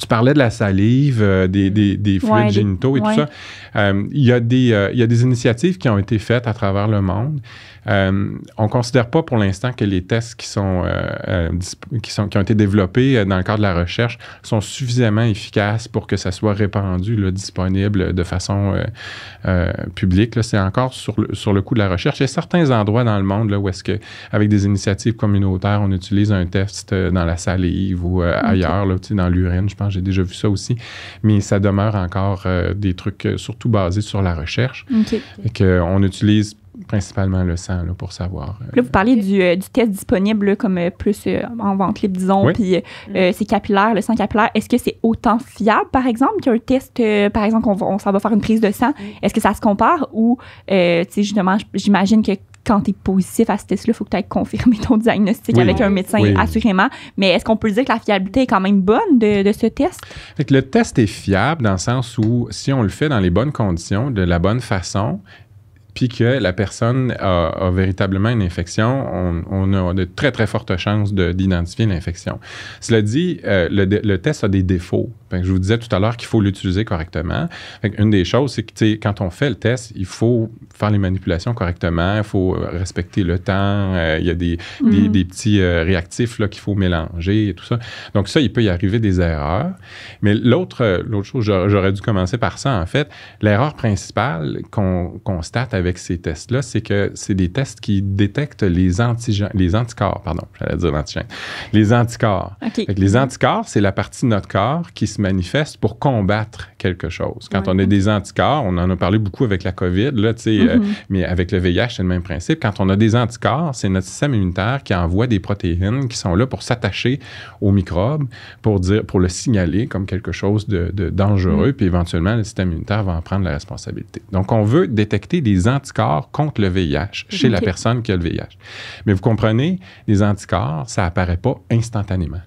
Tu parlais de la salive, euh, mm. des, des, fluides génitaux et tout ça. Euh, il y, euh, il y a des initiatives qui ont été faites à travers le monde. Euh, on ne considère pas pour l'instant que les tests qui sont, euh, euh, qui sont, qui ont été développés dans le cadre de la recherche sont suffisamment efficaces pour que ça soit répandu, disponible de façon publique. C'est encore sur le, sur le coup de la recherche. Il y a certains endroits dans le monde là, où est-ce que, avec des initiatives communautaires, on utilise un test dans la salive ou ailleurs, là, dans l'urine. Je pense j'ai déjà vu ça aussi. Mais ça demeure encore des trucs surtout basés sur la recherche. Okay. on utilise principalement le sang pour savoir. Euh, là, vous parlez euh, du, test disponible comme euh, plus en vente libre, disons, puis c'est capillaire, le sang capillaire. Est-ce que c'est autant fiable, par exemple, qu'un test, par exemple, on, va faire une prise de sang? Est-ce que ça se compare ou, Tu sais, justement, j'imagine que quand tu es positif à ce test-là, il faut que tu aies confirmer ton diagnostic avec un médecin, assurément. Mais est-ce qu'on peut dire que la fiabilité est quand même bonne de, ce test? le test est fiable dans le sens où si on le fait dans les bonnes conditions, de la bonne façon, puis que la personne a, véritablement une infection, on, a de très, très fortes chances d'identifier l'infection. Cela dit, euh, le, test a des défauts. je vous disais tout à l'heure qu'il faut l'utiliser correctement. une des choses, c'est que quand on fait le test, il faut faire les manipulations correctement, il faut euh, respecter le temps, euh, il y a des, des, mm. petits réactifs qu'il faut mélanger et tout ça. Donc ça, il peut y arriver des erreurs. Mais l'autre chose, j'aurais dû commencer par ça, en fait, l'erreur principale qu'on constate avec ces tests-là, c'est que c'est des tests qui détectent les les anticorps, pardon, j'allais dire les anticorps. les anticorps, c'est la partie de notre corps qui se manifeste pour combattre quelque chose. Quand on a des anticorps, on en a parlé beaucoup avec la COVID, là, euh, mm-hmm. mais avec le VIH, c'est le même principe. Quand on a des anticorps, c'est notre système immunitaire qui envoie des protéines qui sont là pour s'attacher au microbe pour dire, pour le signaler comme quelque chose de, dangereux, mm. puis éventuellement, le système immunitaire va en prendre la responsabilité. Donc, on veut détecter des anticorps contre le VIH chez la personne qui a le VIH. Mais vous comprenez, les anticorps, ça apparaît pas instantanément.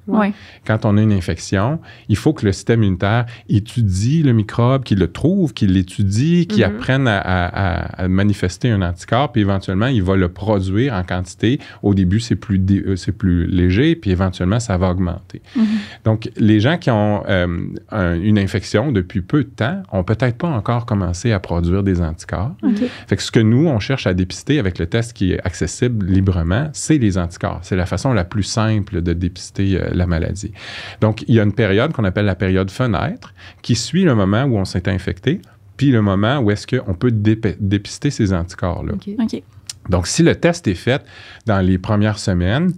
Quand on a une infection, il faut que le système immunitaire étudie le microbe, qu'il le trouve, qu'il l'étudie, qu'il mhm. apprenne à, manifester un anticorps, puis éventuellement, il va le produire en quantité. Au début, c'est plus, euh, plus léger, puis éventuellement, ça va augmenter. Mhm. Donc, les gens qui ont euh, une infection depuis peu de temps ont peut-être pas encore commencé à produire des anticorps ce que nous, on cherche à dépister avec le test qui est accessible librement, c'est les anticorps. C'est la façon la plus simple de dépister euh, la maladie. Donc, il y a une période qu'on appelle la période fenêtre qui suit le moment où on s'est infecté, puis le moment où est-ce qu'on peut dépister ces anticorps-là. Donc, si le test est fait dans les premières semaines,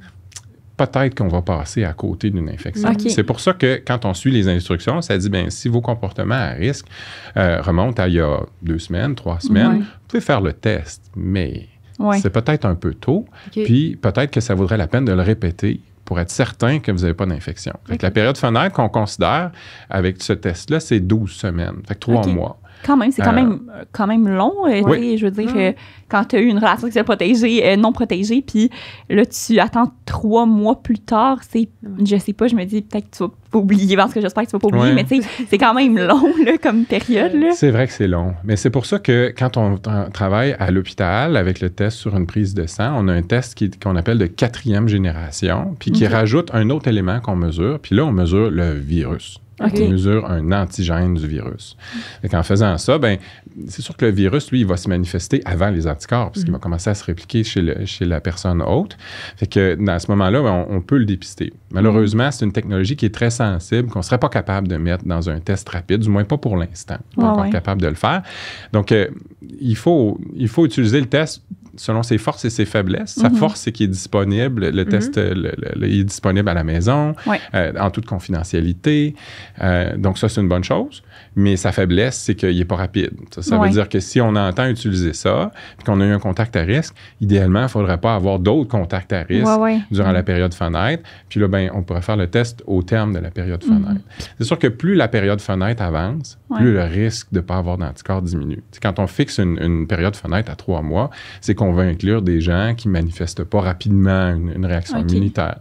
peut-être qu'on va passer à côté d'une infection. C'est pour ça que quand on suit les instructions, ça dit bien, si vos comportements à risque euh, remontent à il y a deux semaines, trois semaines, vous pouvez faire le test, mais c'est peut-être un peu tôt. Puis peut-être que ça vaudrait la peine de le répéter pour être certain que vous n'avez pas d'infection. La période fenêtre qu'on considère avec ce test-là, c'est 12 semaines, fait mois même, c'est quand, euh. même, euh, quand même long. Euh, je veux dire, mm. quand tu as eu une relation sexuelle protégée, non protégée, puis là, tu attends trois mois plus tard, c'est, je sais pas, je me dis peut-être que tu vas pas oublier, parce que j'espère que tu vas pas oublier, mais tu c'est quand même long comme période. C'est vrai que c'est long. Mais c'est pour ça que quand on travaille à l'hôpital avec le test sur une prise de sang, on a un test qu'on appelle de quatrième génération, puis qui rajoute un autre élément qu'on mesure. Puis là, on mesure le virus qui mesure un antigène du virus. en faisant ça, ben, c'est sûr que le virus, lui, il va se manifester avant les anticorps, parce qu'il va mm. commencer à se répliquer chez, le, chez la personne haute. Fait que dans ce moment-là, ben, on, peut le dépister. Malheureusement, c'est une technologie qui est très sensible, qu'on ne serait pas capable de mettre dans un test rapide, du moins pas pour l'instant. On n'est pas capable de le faire. Donc, euh, il, faut, il faut utiliser le test selon ses forces et ses faiblesses. Sa mm-hmm. force, c'est qu'il est disponible. Le mm-hmm. test il est disponible à la maison, euh, en toute confidentialité. Euh, donc ça, c'est une bonne chose mais sa faiblesse, c'est qu'il n'est pas rapide. Ça, veut dire que si on entend utiliser ça, puis qu'on a eu un contact à risque, idéalement, il ne faudrait pas avoir d'autres contacts à risque durant mm. la période fenêtre. Puis là, ben, on pourrait faire le test au terme de la période mm-hmm. fenêtre. C'est sûr que plus la période fenêtre avance, plus le risque de ne pas avoir d'anticorps diminue. quand on fixe une, période fenêtre à trois mois, c'est qu'on va inclure des gens qui ne manifestent pas rapidement une, réaction immunitaire.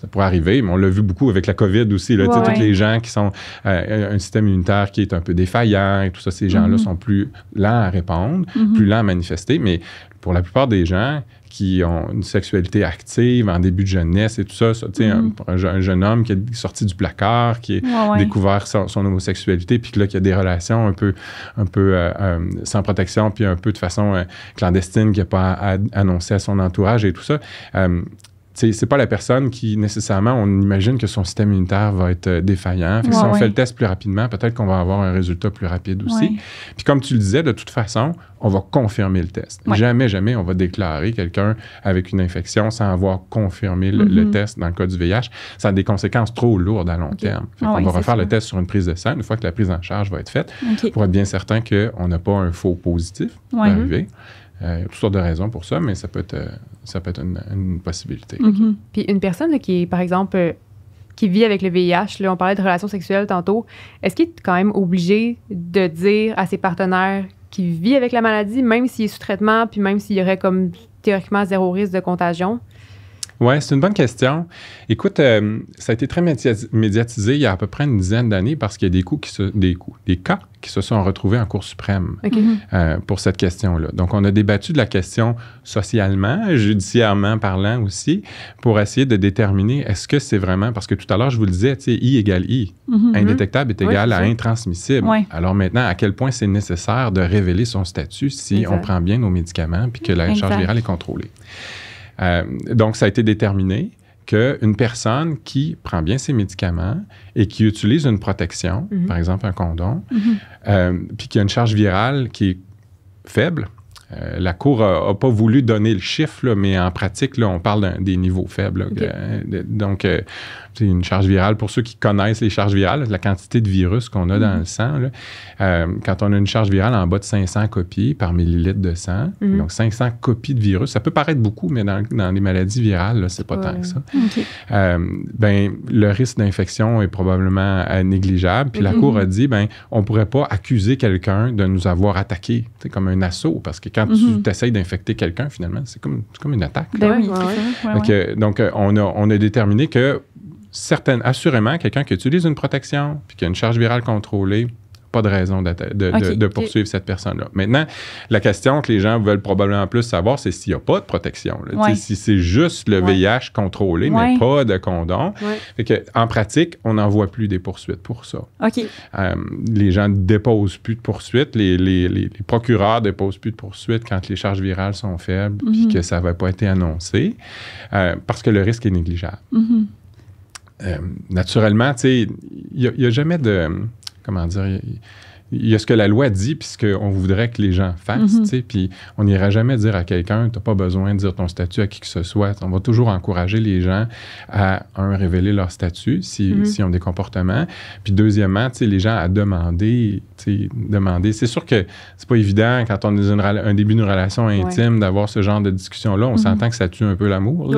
Ça pourrait arriver, mais on l'a vu beaucoup avec la COVID aussi. Là, Tous les gens qui sont euh, un système immunitaire qui est un peu défaillant et tout ça, ces gens-là mhm. sont plus lents à répondre, mhm. plus lents à manifester. Mais pour la plupart des gens qui ont une sexualité active en début de jeunesse et tout ça, ça mhm. un, jeune homme qui est sorti du placard, qui a découvert Son, homosexualité, puis là, qui a des relations un peu, un peu euh, euh, sans protection, puis un peu de façon euh, clandestine, qui n'a pas annoncé à son entourage et tout ça c'est pas la personne qui nécessairement on imagine que son système immunitaire va être euh, défaillant. si on fait le test plus rapidement, peut-être qu'on va avoir un résultat plus rapide aussi. Puis comme tu le disais, de toute façon, on va confirmer le test. Jamais, jamais on va déclarer quelqu'un avec une infection sans avoir confirmé le, mm-hmm. test dans le cas du VIH. Ça a des conséquences trop lourdes à long terme. Ah on va refaire le test sur une prise de sang une fois que la prise en charge va être faite pour être bien certain qu'on n'a pas un faux positif arriver a euh, toutes sortes de raisons pour ça, mais ça peut être, euh, ça peut être une, possibilité. Mhm. Mhm. Puis une personne qui est, par exemple, euh, qui vit avec le VIH, là, on parlait de relations sexuelles tantôt, est-ce qu'il est quand même obligé de dire à ses partenaires qu'il vit avec la maladie, même s'il est sous traitement, puis même s'il y aurait comme théoriquement zéro risque de contagion? Oui, c'est une bonne question. Écoute, euh, ça a été très médiatisé il y a à peu près une dizaine d'années parce qu'il y a des, qui se, des cas qui se sont retrouvés en Cour suprême mhm. euh, pour cette question-là. Donc, on a débattu de la question socialement, judiciairement parlant aussi, pour essayer de déterminer est-ce que c'est vraiment, parce que tout à l'heure, je vous le disais, tu sais, I égale I. Mhm. Indétectable est égal à intransmissible. Alors maintenant, à quel point c'est nécessaire de révéler son statut si on prend bien nos médicaments puis que la charge virale est contrôlée. Euh, donc, ça a été déterminé qu'une personne qui prend bien ses médicaments et qui utilise une protection, mhm. par exemple un condom, mhm. euh, puis qui a une charge virale qui est faible, euh, la Cour n'a pas voulu donner le chiffre, mais en pratique, on parle des niveaux faibles. donc, c'est une charge virale, pour ceux qui connaissent les charges virales, la quantité de virus qu'on a dans mm-hmm. le sang, euh, quand on a une charge virale en bas de 500 copies par millilitre de sang, mm-hmm. donc 500 copies de virus, ça peut paraître beaucoup, mais dans, les maladies virales, c'est pas tant que ça. Euh, ben, le risque d'infection est probablement euh, négligeable. Puis la mm-hmm. Cour a dit, ben, on pourrait pas accuser quelqu'un de nous avoir attaqué, C'est comme un assaut, parce que quand tu essayes d'infecter quelqu'un, finalement, c'est comme, une attaque. Ben donc, on a déterminé que assurément, quelqu'un qui utilise une protection puis qui a une charge virale contrôlée, pas de raison de, poursuivre cette personne-là. Maintenant, la question que les gens veulent probablement plus savoir, c'est s'il n'y a pas de protection. Si c'est juste le VIH contrôlé, mais pas de condom. que, en pratique, on n'en voit plus des poursuites pour ça. Euh, les gens ne déposent plus de poursuites. Les, procureurs ne déposent plus de poursuites quand les charges virales sont faibles et mhm. que ça va pas été annoncé euh, parce que le risque est négligeable. Mhm. Euh, naturellement, tu sais, il n'y a, jamais de. Comment dire? il y a ce que la loi dit, puis ce qu'on voudrait que les gens fassent, mhm. puis on n'ira jamais dire à quelqu'un, Tu n'as pas besoin de dire ton statut à qui que ce soit. On va toujours encourager les gens à, un, révéler leur statut s'ils mhm. si, ont des comportements, puis deuxièmement, les gens à demander, demander. C'est sûr que c'est pas évident quand on est dans un début d'une relation intime d'avoir ce genre de discussion-là. On mhm. s'entend que ça tue un peu l'amour,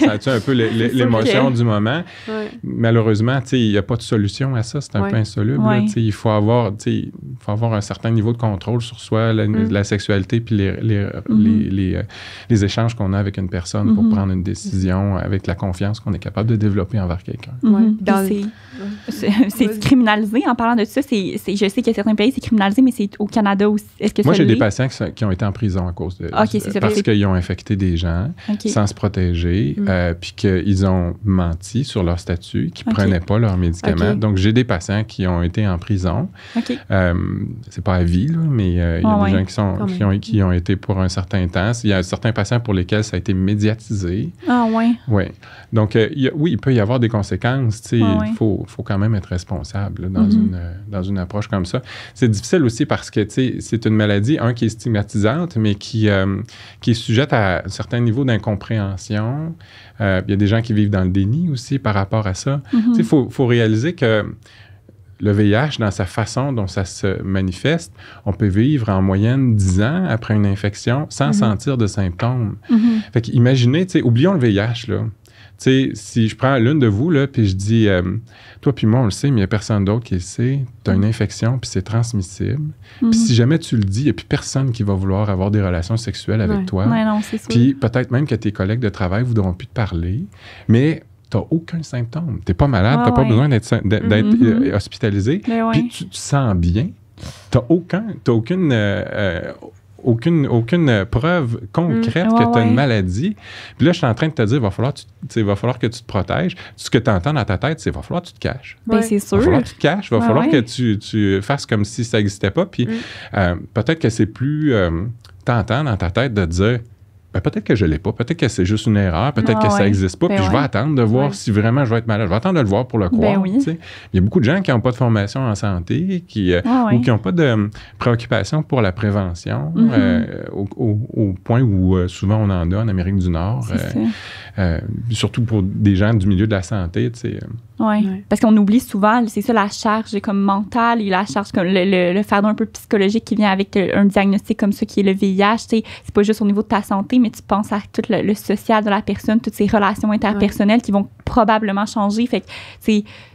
ça tue un peu l'émotion du moment. tu Malheureusement, il n'y a pas de solution à ça, c'est un peu insoluble. sais. il faut avoir, il faut avoir un certain niveau de contrôle sur soi, la, mm. sexualité, puis mm-hmm. euh, les, échanges qu'on a avec une personne pour mm-hmm. prendre une décision avec la confiance qu'on est capable de développer envers quelqu'un. Oui, mm-hmm. Dans, C'est criminalisé en parlant de ça. je sais que y certains pays, c'est criminalisé, mais c'est au Canada aussi. que Moi, j'ai des patients qui, ont été en prison à cause de. parce qu'ils ont infecté des gens sans se protéger, mm. euh, puis qu'ils ont menti sur leur statut, qu'ils ne prenaient pas leurs médicaments. Donc, j'ai des patients qui ont été en prison. Euh, c'est pas à vie, mais euh, il y a des gens qui, sont, qui, ont, été pour un certain temps. Il y a certains patients pour lesquels ça a été médiatisé. Ah, ouais. Oui. Donc, oui, il peut y avoir des conséquences. Il faut, faut quand même être responsable dans, mhm. une, euh, dans une approche comme ça. C'est difficile aussi parce que c'est une maladie, un, qui est stigmatisante, mais qui, euh, qui est sujette à un certain niveau d'incompréhension. Euh, il y a des gens qui vivent dans le déni aussi par rapport à ça. Mhm. Il faut, faut réaliser que le VIH, dans sa façon dont ça se manifeste, on peut vivre en moyenne 10 ans après une infection sans mhm. sentir de symptômes. Mm Fait qu'imaginez, oublions le VIH, là si je prends l'une de vous, là, puis je dis, euh, toi puis moi, on le sait, mais il n'y a personne d'autre qui le sait, tu as une mm. infection, puis c'est transmissible. Puis mm-hmm. si jamais tu le dis, il n'y a plus personne qui va vouloir avoir des relations sexuelles avec toi. puis peut-être même que tes collègues de travail ne voudront plus te parler, mais tu n'as aucun symptôme. Tu n'es pas malade, ah tu n'as pas besoin d'être, mm-hmm. euh, hospitalisé, puis tu te sens bien. T'as aucun, t'as aucune, euh, aucune, aucune euh, preuve concrète mm. que tu as une maladie. Puis là, je suis en train de te dire, il va falloir, va falloir que tu te protèges. Ce que tu entends dans ta tête, c'est va falloir que tu te caches. Ben, il Va falloir que tu te caches, Il va falloir que tu, fasses comme si ça n'existait pas. Puis mm. euh, peut-être que c'est plus euh, tentant dans ta tête de dire, ben, peut-être que je ne l'ai pas, peut-être que c'est juste une erreur, peut-être que ah ça n'existe pas, puis ben je vais attendre de voir si vraiment je vais être malade. Je vais attendre de le voir pour le ben croire. Il y a beaucoup de gens qui n'ont pas de formation en santé euh, ah ou qui n'ont pas de hum, préoccupation pour la prévention mhm. euh, au, point où euh, souvent on en a en Amérique du Nord, surtout pour des gens du milieu de la santé. Tu hum. Oui, parce qu'on oublie souvent, c'est ça la charge comme mentale et la charge, comme le, le, fardeau un peu psychologique qui vient avec euh, un diagnostic comme ça qui est le VIH. C'est pas juste au niveau de ta santé, mais tu penses à tout le, social de la personne, toutes ses relations interpersonnelles qui vont probablement changer. Fait que,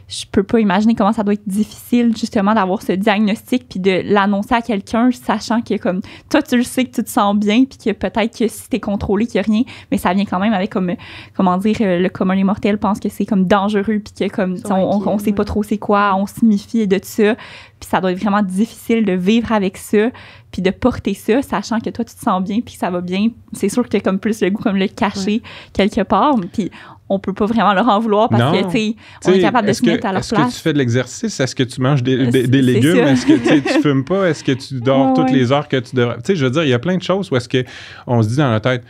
je peux pas imaginer comment ça doit être difficile justement d'avoir ce diagnostic puis de l'annoncer à quelqu'un sachant que comme toi tu le sais que tu te sens bien puis que peut-être que si es contrôlé qu'il y a rien mais ça vient quand même avec comme comment dire euh, le commun immortel pense que c'est comme dangereux puis que comme on, sait pas trop c'est quoi on se méfie de ça puis ça doit être vraiment difficile de vivre avec ça puis de porter ça sachant que toi tu te sens bien puis que ça va bien c'est sûr que comme plus le goût comme le cacher quelque part puis on peut pas vraiment leur en vouloir parce que, tu on est capable de se mettre à leur place. Est-ce que tu fais de l'exercice? Est-ce que tu manges des, légumes? Est-ce que tu fumes pas? Est-ce que tu dors toutes les heures que tu devrais? Tu sais, je veux dire, il y a plein de choses où est-ce qu'on se dit dans la tête,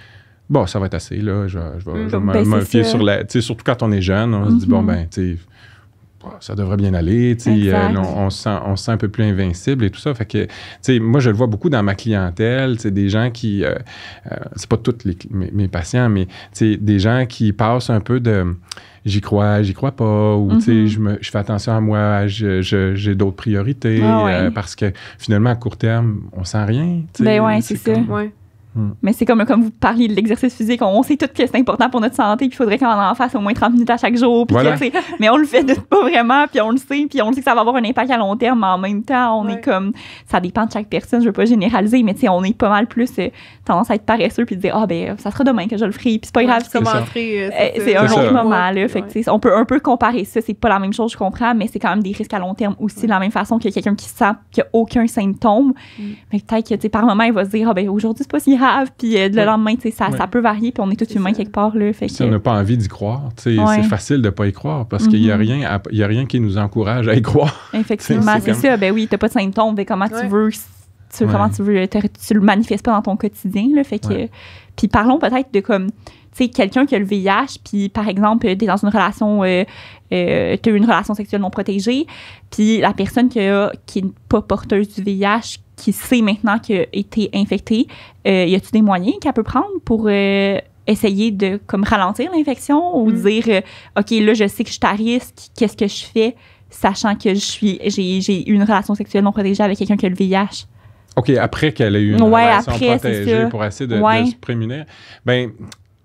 bon, ça va être assez, là, je, vais, me fier sur la. surtout quand on est jeune, on se mm, dit, bon, mm. ben, tu sais ça devrait bien aller, euh, on, on, sent, on sent un peu plus invincible et tout ça. Fait que, moi, je le vois beaucoup dans ma clientèle, c'est des gens qui, euh, euh, c'est pas tous mes, patients, mais des gens qui passent un peu de j'y crois, j'y crois pas, ou mm-hmm. je, fais attention à moi, j'ai d'autres priorités, ah parce que finalement, à court terme, on sent rien. Ben oui, c'est ça. Hmm. Mais c'est comme, comme vous parliez de l'exercice physique, on, sait tout que c'est important pour notre santé, puis il faudrait qu'on en fasse au moins 30 minutes à chaque jour. mais on le fait pas vraiment, puis on le sait, puis on le sait que ça va avoir un impact à long terme, mais en même temps, on est comme, ça dépend de chaque personne, je veux pas généraliser, mais on est pas mal plus euh, tendance à être paresseux, puis de dire, ah ben, ça sera demain que je le ferai, puis c'est pas grave. Euh, euh, c'est un autre moment, là. on peut un peu comparer ça, c'est pas la même chose, je comprends, mais c'est quand même des risques à long terme aussi, de la même façon que quelqu'un qui sent qu'il a aucun symptôme. Mm. peut-être que, par moment, il va dire, ah ben, aujourd'hui, c'est pas si puis euh, le lendemain, ça, ça peut varier, puis on est tous humains quelque part. Là, fait on n'a pas envie d'y croire, c'est facile de ne pas y croire parce qu'il n'y a, mhm. rien a rien qui nous encourage à y croire. Effectivement, c'est ça. Ben oui, tu n'as pas de symptômes, mais ben comment tu veux tu, comment tu veux euh, tu le manifestes pas dans ton quotidien fait que puis parlons peut-être de comme tu sais quelqu'un qui a le VIH puis par exemple euh, tu es dans une relation tu euh, as eu une relation sexuelle non protégée, puis la personne qui, n'est pas porteuse du VIH, qui sait maintenant qu'elle a été infectée, euh, y a t il des moyens qu'elle peut prendre pour euh, essayer de comme ralentir l'infection ou mm. dire OK, là, je sais que je suis à risque, qu'est-ce que je fais, sachant que je suis j'ai eu une relation sexuelle non protégée avec quelqu'un qui a le VIH? OK, après qu'elle ait eu une ouais, relation après, protégée pour essayer de, se prémunir. Ben,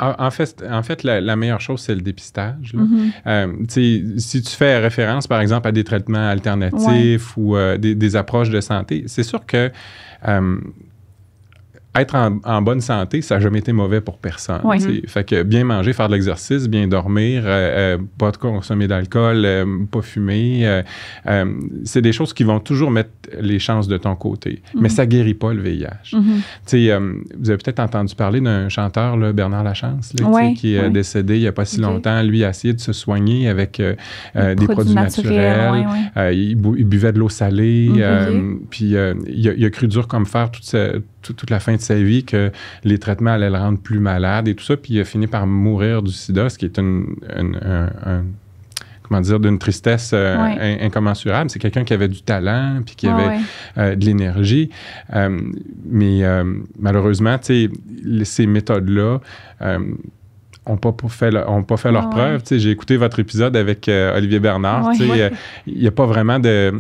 en fait, en fait la, meilleure chose, c'est le dépistage. Mm-hmm. Euh, si tu fais référence, par exemple, à des traitements alternatifs ou euh, des, des, approches de santé, c'est sûr que euh, être en, bonne santé, ça n'a jamais été mauvais pour personne. Fait que bien manger, faire de l'exercice, bien dormir, euh, euh, pas de consommer d'alcool, euh, pas fumer, c'est des choses qui vont toujours mettre les chances de ton côté. Mais mhm. ça guérit pas le VIH. Mhm. Tu vous avez peut-être entendu parler d'un chanteur, Bernard Lachance, qui est décédé il n'y a pas si longtemps. Lui, a essayé de se soigner avec des produits, naturels. il, buvait de l'eau salée. Mhm, puis il a, cru dur comme faire toute cette toute la fin de sa vie que les traitements allaient le rendre plus malade et tout ça. Puis il a fini par mourir du sida, ce qui est une, comment dire, d'une tristesse euh, incommensurable. C'est quelqu'un qui avait du talent, puis qui avait euh, de l'énergie. Euh, mais malheureusement, ces méthodes-là n'ont pas fait, ont pas fait leur ah preuve. J'ai écouté votre épisode avec euh, Olivier Bernard. Il n'y a, a, pas vraiment de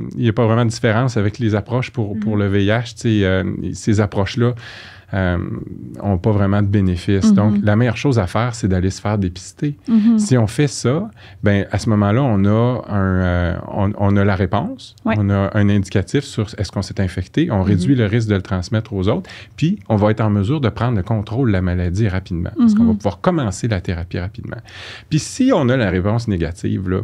différence avec les approches pour, pour mm. le VIH. Euh, ces approches-là n'ont euh, pas vraiment de bénéfices. Mm-hmm. Donc, la meilleure chose à faire, c'est d'aller se faire dépister. Mm-hmm. Si on fait ça, ben à ce moment-là, on a euh, on, a la réponse, on a un indicatif sur est-ce qu'on s'est infecté, on mm-hmm. réduit le risque de le transmettre aux autres, puis on va être en mesure de prendre le contrôle de la maladie rapidement, parce qu'on va pouvoir commencer la thérapie rapidement. Puis si on a la réponse négative, là,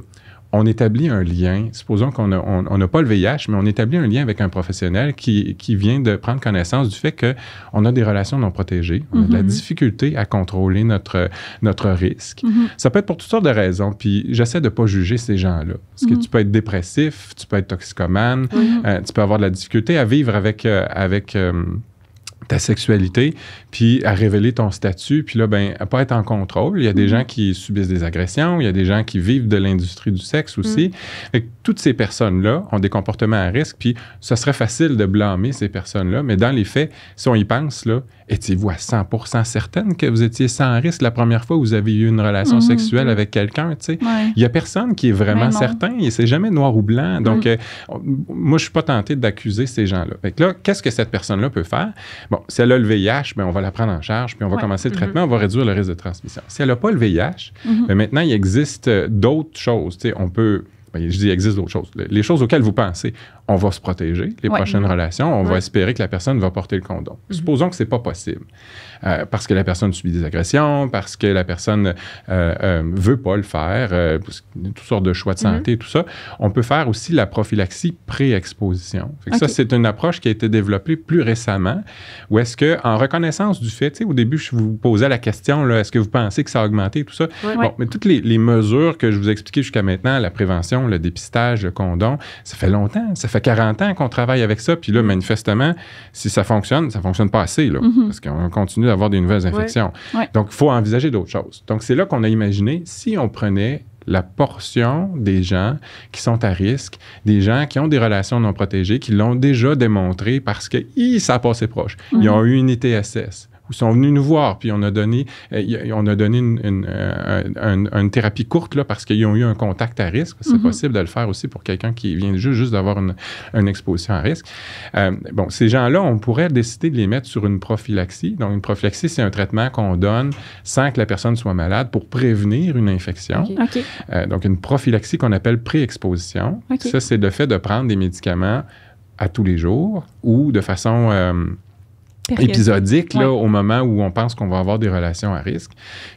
on établit un lien. Supposons qu'on n'a pas le VIH, mais on établit un lien avec un professionnel qui, vient de prendre connaissance du fait qu'on a des relations non protégées, on a de la mhm. difficulté à contrôler notre, risque. Mhm. Ça peut être pour toutes sortes de raisons. Puis j'essaie de ne pas juger ces gens-là. Parce que mhm. tu peux être dépressif, tu peux être toxicomane, euh, tu peux avoir de la difficulté à vivre avec, euh, euh, ta sexualité puis à révéler ton statut, puis là, ben, à pas être en contrôle. Il y a des mhm. gens qui subissent des agressions, il y a des gens qui vivent de l'industrie du sexe mhm. aussi. toutes ces personnes-là ont des comportements à risque, puis ce serait facile de blâmer ces personnes-là, mais dans les faits, si on y pense, là, étiez-vous à 100% certaine que vous étiez sans risque la première fois où vous avez eu une relation mhm. sexuelle avec quelqu'un, tu sais? Il y a personne qui est vraiment certain, et c'est jamais noir ou blanc. Donc, euh, moi, je suis pas tenté d'accuser ces gens-là. Fait là, qu'est-ce que cette personne-là peut faire? Bon, c'est là le VIH, mais ben, on va prendre en charge, puis on va commencer le mm-hmm. traitement, on va réduire le risque de transmission. Si elle n'a pas le VIH, mais mm-hmm. ben, maintenant, il existe euh, d'autres choses. Tu on peut ben, je dis, il existe d'autres choses. Les choses auxquelles vous pensez, on va se protéger, les prochaines relations, on va espérer que la personne va porter le condom. Mm-hmm. Supposons que ce n'est pas possible. Euh, parce que la personne subit des agressions, parce que la personne euh, euh veut pas le faire, euh, toutes sortes de choix de santé, mhm. tout ça. On peut faire aussi la prophylaxie pré-exposition. Ça, c'est une approche qui a été développée plus récemment, où est-ce que, en reconnaissance du fait, au début, je vous posais la question, est-ce que vous pensez que ça a augmenté, tout ça? Bon, mais toutes les, mesures que je vous ai expliquées jusqu'à maintenant, la prévention, le dépistage, le condom, ça fait longtemps, ça fait 40 ans qu'on travaille avec ça, puis là, mhm. manifestement, si ça fonctionne, ça fonctionne pas assez, mhm. parce qu'on continue d'avoir des nouvelles infections. Donc, il faut envisager d'autres choses. Donc, c'est là qu'on a imaginé si on prenait la portion des gens qui sont à risque, des gens qui ont des relations non protégées, qui l'ont déjà démontré parce que hi, ça a passé proche. Ils ont mhm. eu une ITSS ou sont venus nous voir, puis on a donné, euh, on a donné une, une, euh, une, thérapie courte là, parce qu'ils ont eu un contact à risque. C'est mhm. possible de le faire aussi pour quelqu'un qui vient juste, juste d'avoir une, exposition à risque. Euh, bon, ces gens-là, on pourrait décider de les mettre sur une prophylaxie. Donc, une prophylaxie, c'est un traitement qu'on donne sans que la personne soit malade pour prévenir une infection. donc, une prophylaxie qu'on appelle pré-exposition. Ça, c'est le fait de prendre des médicaments à tous les jours ou de façon épisodique au moment où on pense qu'on va avoir des relations à risque.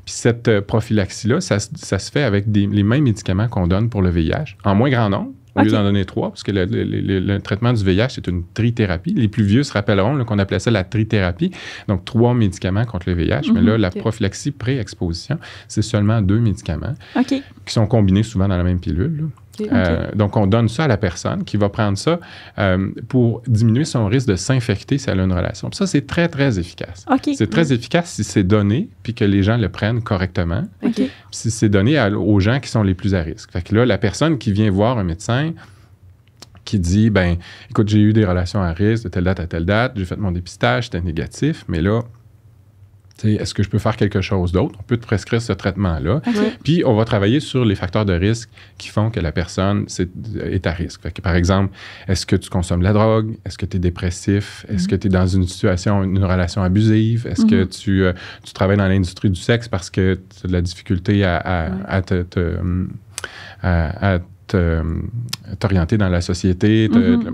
Puis cette euh, prophylaxie-là, ça, se fait avec les mêmes médicaments qu'on donne pour le VIH, en moins grand nombre. Au lieu d'en donner trois, parce que le, traitement du VIH, c'est une trithérapie. Les plus vieux se rappelleront qu'on appelait ça la trithérapie. Donc, trois médicaments contre le VIH. mais là, mhm. la prophylaxie pré-exposition, c'est seulement deux médicaments qui sont combinés souvent dans la même pilule. Euh, donc, on donne ça à la personne qui va prendre ça euh, pour diminuer son risque de s'infecter si elle a une relation. ça, c'est très, très efficace. C'est très efficace si c'est donné puis que les gens le prennent correctement. Si c'est donné aux gens qui sont les plus à risque. Fait que là, la personne qui vient voir un médecin, qui dit ben écoute, j'ai eu des relations à risque de telle date à telle date, j'ai fait mon dépistage, c'était négatif, mais là, est-ce que je peux faire quelque chose d'autre? On peut te prescrire ce traitement-là. Puis, on va travailler sur les facteurs de risque qui font que la personne est, à risque. par exemple, est-ce que tu consommes la drogue? Est-ce que tu es dépressif? Est-ce mhm. que tu es dans une situation, une relation abusive? Est-ce que mhm. euh, tu, travailles dans l'industrie du sexe parce que tu as de la difficulté à, te, hum, euh, t'orienter dans la société. Mhm.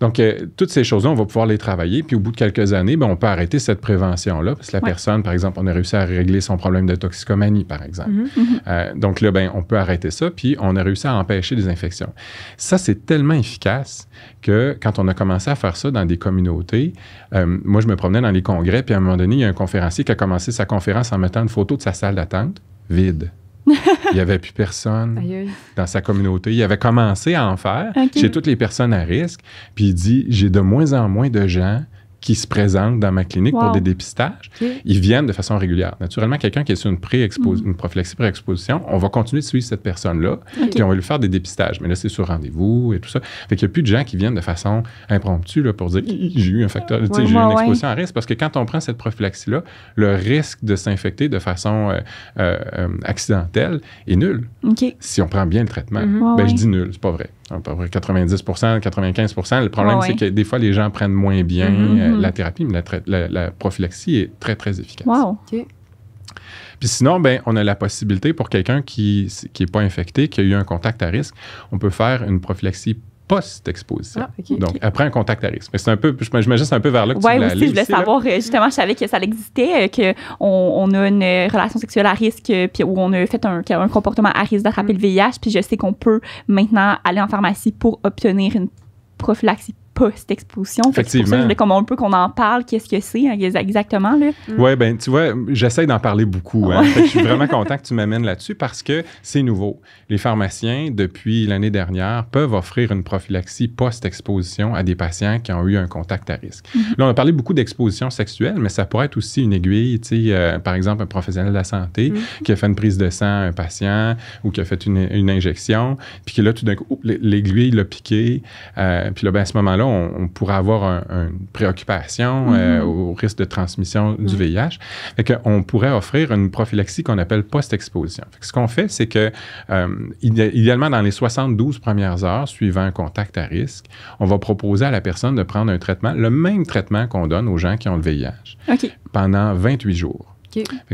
Donc, euh, toutes ces choses-là, on va pouvoir les travailler. Puis au bout de quelques années, ben, on peut arrêter cette prévention-là. Parce que la personne, par exemple, on a réussi à régler son problème de toxicomanie, par exemple. Mhm, mhm. Euh, donc là, ben, on peut arrêter ça. Puis on a réussi à empêcher des infections. Ça, c'est tellement efficace que quand on a commencé à faire ça dans des communautés, moi, je me promenais dans les congrès. Puis à un moment donné, il y a un conférencier qui a commencé sa conférence en mettant une photo de sa salle d'attente vide. il n'y avait plus personne dans sa communauté. Il avait commencé à en faire chez toutes les personnes à risque. Puis il dit J'ai de moins en moins de gens qui se présentent dans ma clinique pour des dépistages, ils viennent de façon régulière. Naturellement, quelqu'un qui est sur une, pré mm. une prophylaxie pré-exposition, on va continuer de suivre cette personne-là, qui on va lui faire des dépistages. Mais là, c'est sur rendez-vous et tout ça. Fait qu'il n'y a plus de gens qui viennent de façon impromptue là, pour dire j'ai eu un facteur, j'ai une exposition à risque. Parce que quand on prend cette prophylaxie-là, le risque de s'infecter de façon euh, euh, euh, accidentelle est nul. Si on prend bien le traitement. Mm-hmm. Ben, je dis nul, c'est pas vrai à peu près 90 95 Le problème, c'est que des fois, les gens prennent moins bien mm-hmm, euh, mm-hmm. la thérapie, mais la, prophylaxie est très, très efficace. Wow, OK. Puis sinon, ben, on a la possibilité pour quelqu'un qui n'est pas infecté, qui a eu un contact à risque, on peut faire une prophylaxie post-exposition. Ah, Donc, après un contact à risque. Mais c'est un peu, j'imagine, c'est un peu vers là que ouais, tu aussi, je voulais savoir, euh, justement, je savais que ça existait, euh, qu'on on a une euh, relation sexuelle à risque, puis où on a fait un, comportement à risque d'attraper mm. le VIH, puis je sais qu'on peut maintenant aller en pharmacie pour obtenir une prophylaxie post-exposition. Effectivement. je comment on peut qu'on en parle, qu'est-ce que c'est hein, exactement. Là. Mm. Oui, ben tu vois, j'essaie d'en parler beaucoup. Hein. je suis vraiment content que tu m'amènes là-dessus parce que c'est nouveau. Les pharmaciens, depuis l'année dernière, peuvent offrir une prophylaxie post-exposition à des patients qui ont eu un contact à risque. Mm-hmm. Là, on a parlé beaucoup d'exposition sexuelle, mais ça pourrait être aussi une aiguille, tu sais, euh, par exemple, un professionnel de la santé mm-hmm. qui a fait une prise de sang à un patient ou qui a fait une, injection, puis que là, tout d'un coup, l'aiguille l'a piqué, euh, puis là, ben, à ce moment-là, on, pourrait avoir une préoccupation euh, mhm. au risque de transmission du VIH. et qu'on pourrait offrir une prophylaxie qu'on appelle post-exposition. Ce qu'on fait, c'est que, euh, idéalement, dans les 72 premières heures suivant un contact à risque, on va proposer à la personne de prendre un traitement, le même traitement qu'on donne aux gens qui ont le VIH, pendant 28 jours.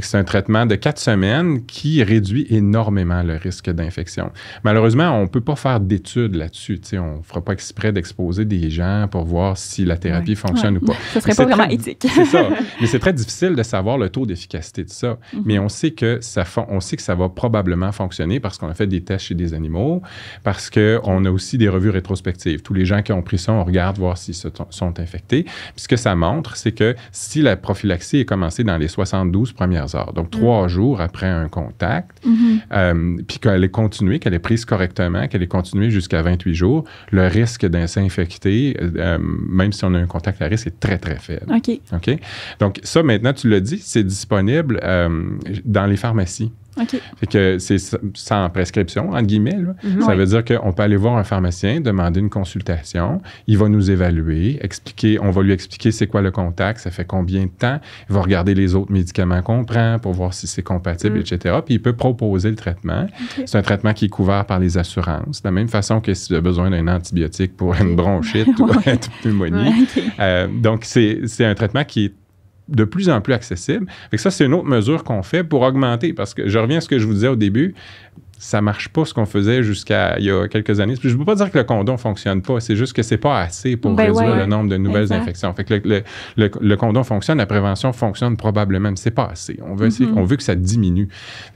C'est un traitement de quatre semaines qui réduit énormément le risque d'infection. Malheureusement, on ne peut pas faire d'études là-dessus. On ne fera pas exprès d'exposer des gens pour voir si la thérapie fonctionne ou pas. Ce serait pas vraiment éthique. ça. Mais c'est très difficile de savoir le taux d'efficacité de ça. Mhm. Mais on sait, que ça on sait que ça va probablement fonctionner parce qu'on a fait des tests chez des animaux, parce qu'on a aussi des revues rétrospectives. Tous les gens qui ont pris ça, on regarde voir s'ils sont infectés. ce que ça montre, c'est que si la prophylaxie est commencée dans les 72 premières heures, donc trois mm. jours après un contact, mm-hmm. euh, puis qu'elle est continuée, qu'elle est prise correctement, qu'elle est continuée jusqu'à 28 jours, le risque d'un s'infecter, euh, euh, même si on a un contact à risque, est très, très faible. OK. OK? Donc, ça, maintenant, tu l'as dit, c'est disponible dans les pharmacies que c'est sans prescription, entre guillemets. Mhm. Ça veut dire qu'on peut aller voir un pharmacien, demander une consultation, il va nous évaluer, expliquer, on va lui expliquer c'est quoi le contact, ça fait combien de temps, il va regarder les autres médicaments qu'on prend pour voir si c'est compatible, mhm. etc. Puis il peut proposer le traitement. C'est un traitement qui est couvert par les assurances, de la même façon que si tu as besoin d'un antibiotique pour une bronchite ou une pneumonie. Euh, donc c'est un traitement qui est de plus en plus accessible. Et ça, c'est une autre mesure qu'on fait pour augmenter, parce que je reviens à ce que je vous disais au début, ça marche pas ce qu'on faisait jusqu'à il y a quelques années. Je ne veux pas dire que le condom fonctionne pas, c'est juste que c'est pas assez pour ben réduire le nombre de nouvelles infections. Fait le, condom fonctionne, la prévention fonctionne probablement, mais c'est pas assez. On veut, mhm. veut que ça diminue.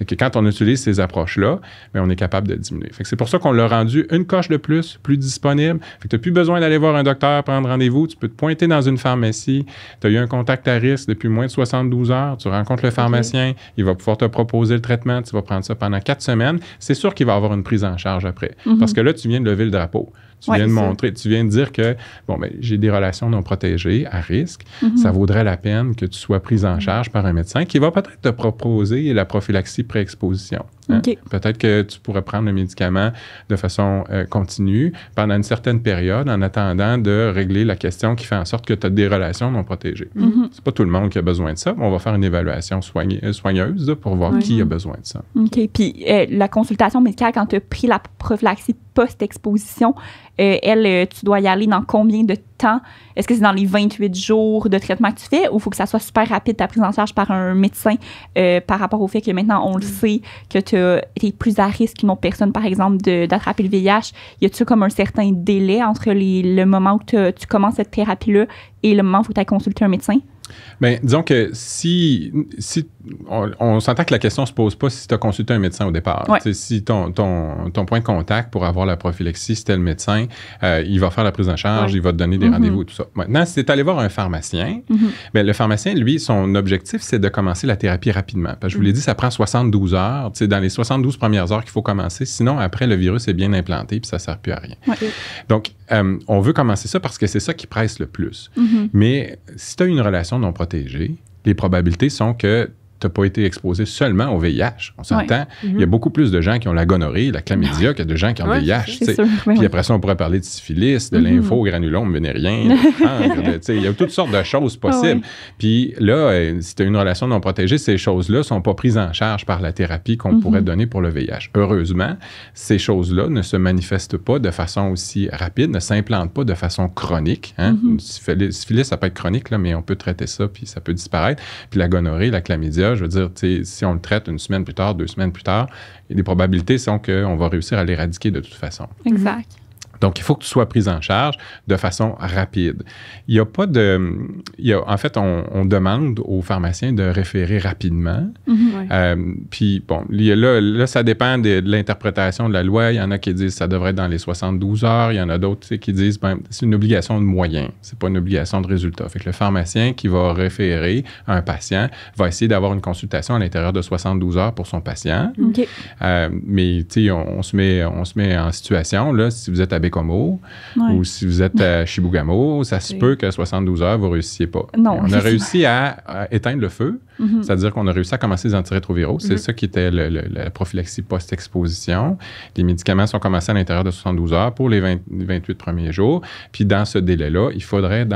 que quand on utilise ces approches-là, ben, on est capable de diminuer. C'est pour ça qu'on l'a rendu une coche de plus, plus disponible. Tu n'as plus besoin d'aller voir un docteur, prendre rendez-vous. Tu peux te pointer dans une pharmacie. Tu as eu un contact à risque depuis moins de 72 heures. Tu rencontres le pharmacien. Il va pouvoir te proposer le traitement. Tu vas prendre ça pendant quatre semaines c'est sûr qu'il va avoir une prise en charge après. Mm-hmm. Parce que là, tu viens de lever le drapeau. Tu viens de montrer, tu viens de dire que bon, ben, j'ai des relations non protégées à risque. Mm-hmm. Ça vaudrait la peine que tu sois prise en charge par un médecin qui va peut-être te proposer la prophylaxie pré-exposition. Hein. Peut-être que tu pourrais prendre le médicament de façon euh, continue pendant une certaine période en attendant de régler la question qui fait en sorte que tu as des relations non protégées. Ce mm-hmm. n'est C'est pas tout le monde qui a besoin de ça. Mais on va faire une évaluation euh, soigneuse pour voir qui a besoin de ça. OK. Puis euh, la consultation médicale, quand tu as pris la prophylaxie post-exposition, euh, elle, euh, tu dois y aller dans combien de temps? Est-ce que c'est dans les 28 jours de traitement que tu fais ou faut que ça soit super rapide ta prise en charge par un médecin euh, par rapport au fait que maintenant on le mm. sait que tu es plus à risque qu'une autre personne, par exemple, d'attraper le VIH? Y a t il comme un certain délai entre le moment où tu commences cette thérapie-là et le moment où tu as consulté un médecin? Bien, disons que si, si on, s'entend que la question se pose pas si tu as consulté un médecin au départ. Si ton, ton, point de contact pour avoir la prophylaxie, c'était le médecin, euh, il va faire la prise en charge, il va te donner des mm-hmm. rendez-vous, tout ça. Maintenant, si tu es allé voir un pharmacien, mais mm-hmm. ben, le pharmacien, lui, son objectif, c'est de commencer la thérapie rapidement. je vous l'ai mm-hmm. dit, ça prend 72 heures. C'est dans les 72 premières heures qu'il faut commencer. Sinon, après, le virus est bien implanté et ça ne sert plus à rien. Donc, euh, on veut commencer ça parce que c'est ça qui presse le plus. Mais si tu as une relation non protégée, les probabilités sont que tu n'as pas été exposé seulement au VIH. On s'entend. Il y a mm-hmm. beaucoup plus de gens qui ont la gonorrhée, la chlamydia, qu'il y a de gens qui ont le VIH. Sûr, ben Puis après ça, on pourrait parler de syphilis, de l'info, -hmm. l'infogranulome vénérien, Il y a toutes sortes de choses ah possibles. Puis là, euh, si tu as une relation non protégée, ces choses-là ne sont pas prises en charge par la thérapie qu'on pourrait mm-hmm. donner pour le VIH. Heureusement, ces choses-là ne se manifestent pas de façon aussi rapide, ne s'implantent pas de façon chronique. Hein? Mm-hmm. syphilis, syphilis, ça peut être chronique, là, mais on peut traiter ça, puis ça peut disparaître. Puis la gonorrhée, la chlamydia, je veux dire, si on le traite une semaine plus tard, deux semaines plus tard, les probabilités sont qu'on va réussir à l'éradiquer de toute façon. Exact. Mhm. Donc, il faut que tu sois pris en charge de façon rapide. Il n'y a pas de. en fait, on, demande aux pharmaciens de référer rapidement. Mhm, euh, puis, bon, là, ça dépend de, l'interprétation de la loi. Il y en a qui disent que ça devrait être dans les 72 heures. Il y en a d'autres qui disent ben, c'est une obligation de moyens. C'est pas une obligation de résultat. Fait que le pharmacien qui va référer à un patient va essayer d'avoir une consultation à l'intérieur de 72 heures pour son patient. Euh, mais, tu sais, on, se met, on se met en situation. Là, si vous êtes à ou si vous êtes à Chibougamau, ça se peut que 72 heures, vous ne réussissiez pas. on a réussi à, éteindre le feu, cest mhm. c'est-à-dire qu'on a réussi à commencer les antirétroviraux. C'est mhm. ça qui était le, la prophylaxie post-exposition. Les médicaments sont commencés à l'intérieur de 72 heures pour les 28 premiers jours. Puis dans ce délai-là, il faudrait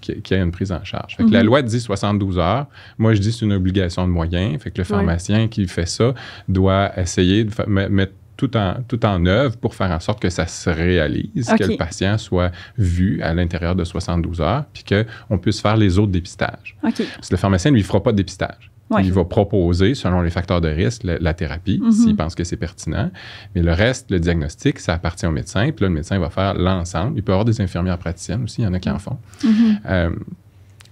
qu'il y ait une prise en charge. La mhm. loi dit 72 heures. Moi, je dis c'est une obligation de moyens. Fait que le pharmacien qui fait ça doit essayer de mettre tout en, tout en œuvre pour faire en sorte que ça se réalise, que le patient soit vu à l'intérieur de 72 heures, puis qu'on puisse faire les autres dépistages. Parce que le pharmacien ne lui fera pas de dépistage. Il va proposer, selon les facteurs de risque, la, thérapie, mhm. s'il pense que c'est pertinent. Mais le reste, le diagnostic, ça appartient au médecin. Puis là, le médecin va faire l'ensemble. Il peut y avoir des infirmières praticiennes aussi, il y en a qui en mhm. font. on mhm. euh,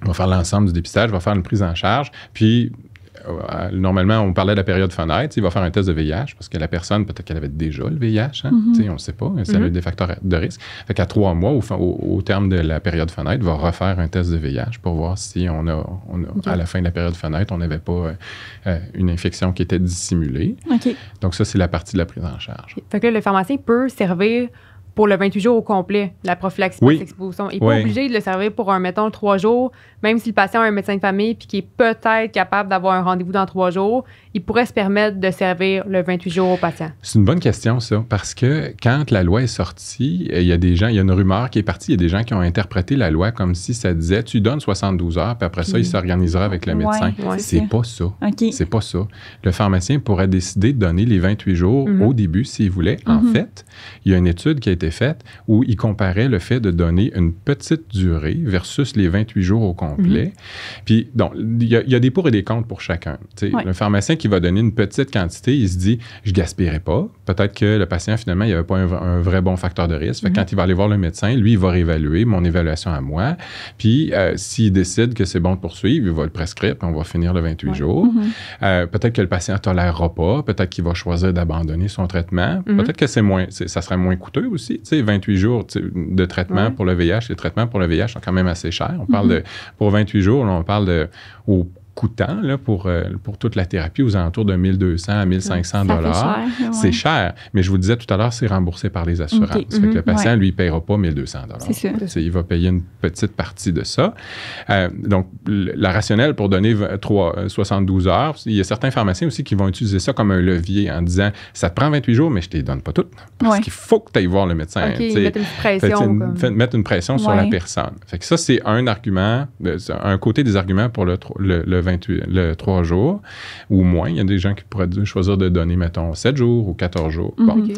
va faire l'ensemble du dépistage, on va faire une prise en charge. Puis, euh, normalement, on parlait de la période fenêtre. Il va faire un test de VIH parce que la personne, peut-être qu'elle avait déjà le VIH. Hein, mhm. On ne sait pas. C'est mm des facteurs de risque. Fait qu'à trois mois, au, au, terme de la période fenêtre, va refaire un test de VIH pour voir si on a, à la fin de la période fenêtre, on n'avait pas euh, euh, une infection qui était dissimulée. Donc, ça, c'est la partie de la prise en charge. Fait que le pharmacien peut servir pour le 28 jours au complet, la prophylaxie exposition. Il n'est pas obligé de le servir pour un, mettons, trois jours, même si le patient a un médecin de famille puis qui est peut-être capable d'avoir un rendez-vous dans trois jours, il pourrait se permettre de servir le 28 jours au patient. C'est une bonne question, ça, parce que quand la loi est sortie, euh, il y a des gens, il y a une rumeur qui est partie, il y a des gens qui ont interprété la loi comme si ça disait tu donnes 72 heures, puis après ça, il mm. s'organisera avec le médecin. c'est pas ça. C'est pas ça. Le pharmacien pourrait décider de donner les 28 jours au mm-hmm. début s'il voulait. En mm-hmm. fait, il y a une étude qui a été faite, où il comparait le fait de donner une petite durée versus les 28 jours au complet. Mhm. Puis, donc, il y, a des pour et des contre pour chacun. Ouais. Le pharmacien qui va donner une petite quantité, il se dit, je gaspillerai pas. Peut-être que le patient, finalement, il n'y avait pas un, vrai bon facteur de risque. Mhm. Quand il va aller voir le médecin, lui, il va réévaluer mon évaluation à moi. Puis, euh, s'il décide que c'est bon de poursuivre, il va le prescrire, puis on va finir le 28 jours. Mhm. Euh, peut-être que le patient ne tolérera pas. Peut-être qu'il va choisir d'abandonner son traitement. Peut-être que c'est moins, ça serait moins coûteux aussi 28 jours de traitement pour le VIH, les traitements pour le VIH sont quand même assez chers. On parle mm-hmm. de, pour 28 jours, on parle de, au coûtant là, pour, euh, pour toute la thérapie, aux alentours de 1200 à 1500 dollars. C'est cher, mais je vous disais tout à l'heure, c'est remboursé par les assurances. le mhm, patient, lui, ne paiera pas 1200 dollars. Il va payer une petite partie de ça. Euh, donc, la rationnelle pour donner 3, 72 euh, heures, il y a certains pharmaciens aussi qui vont utiliser ça comme un levier en disant, ça te prend 28 jours, mais je te les donne pas toutes parce qu'il faut que tu ailles voir le médecin. mettre une pression. sur la personne. Fait que ça, c'est un argument, un côté des arguments pour le, le, le le 3 jours ou moins. Il y a des gens qui pourraient choisir de donner, mettons, 7 jours ou 14 jours. Mhm.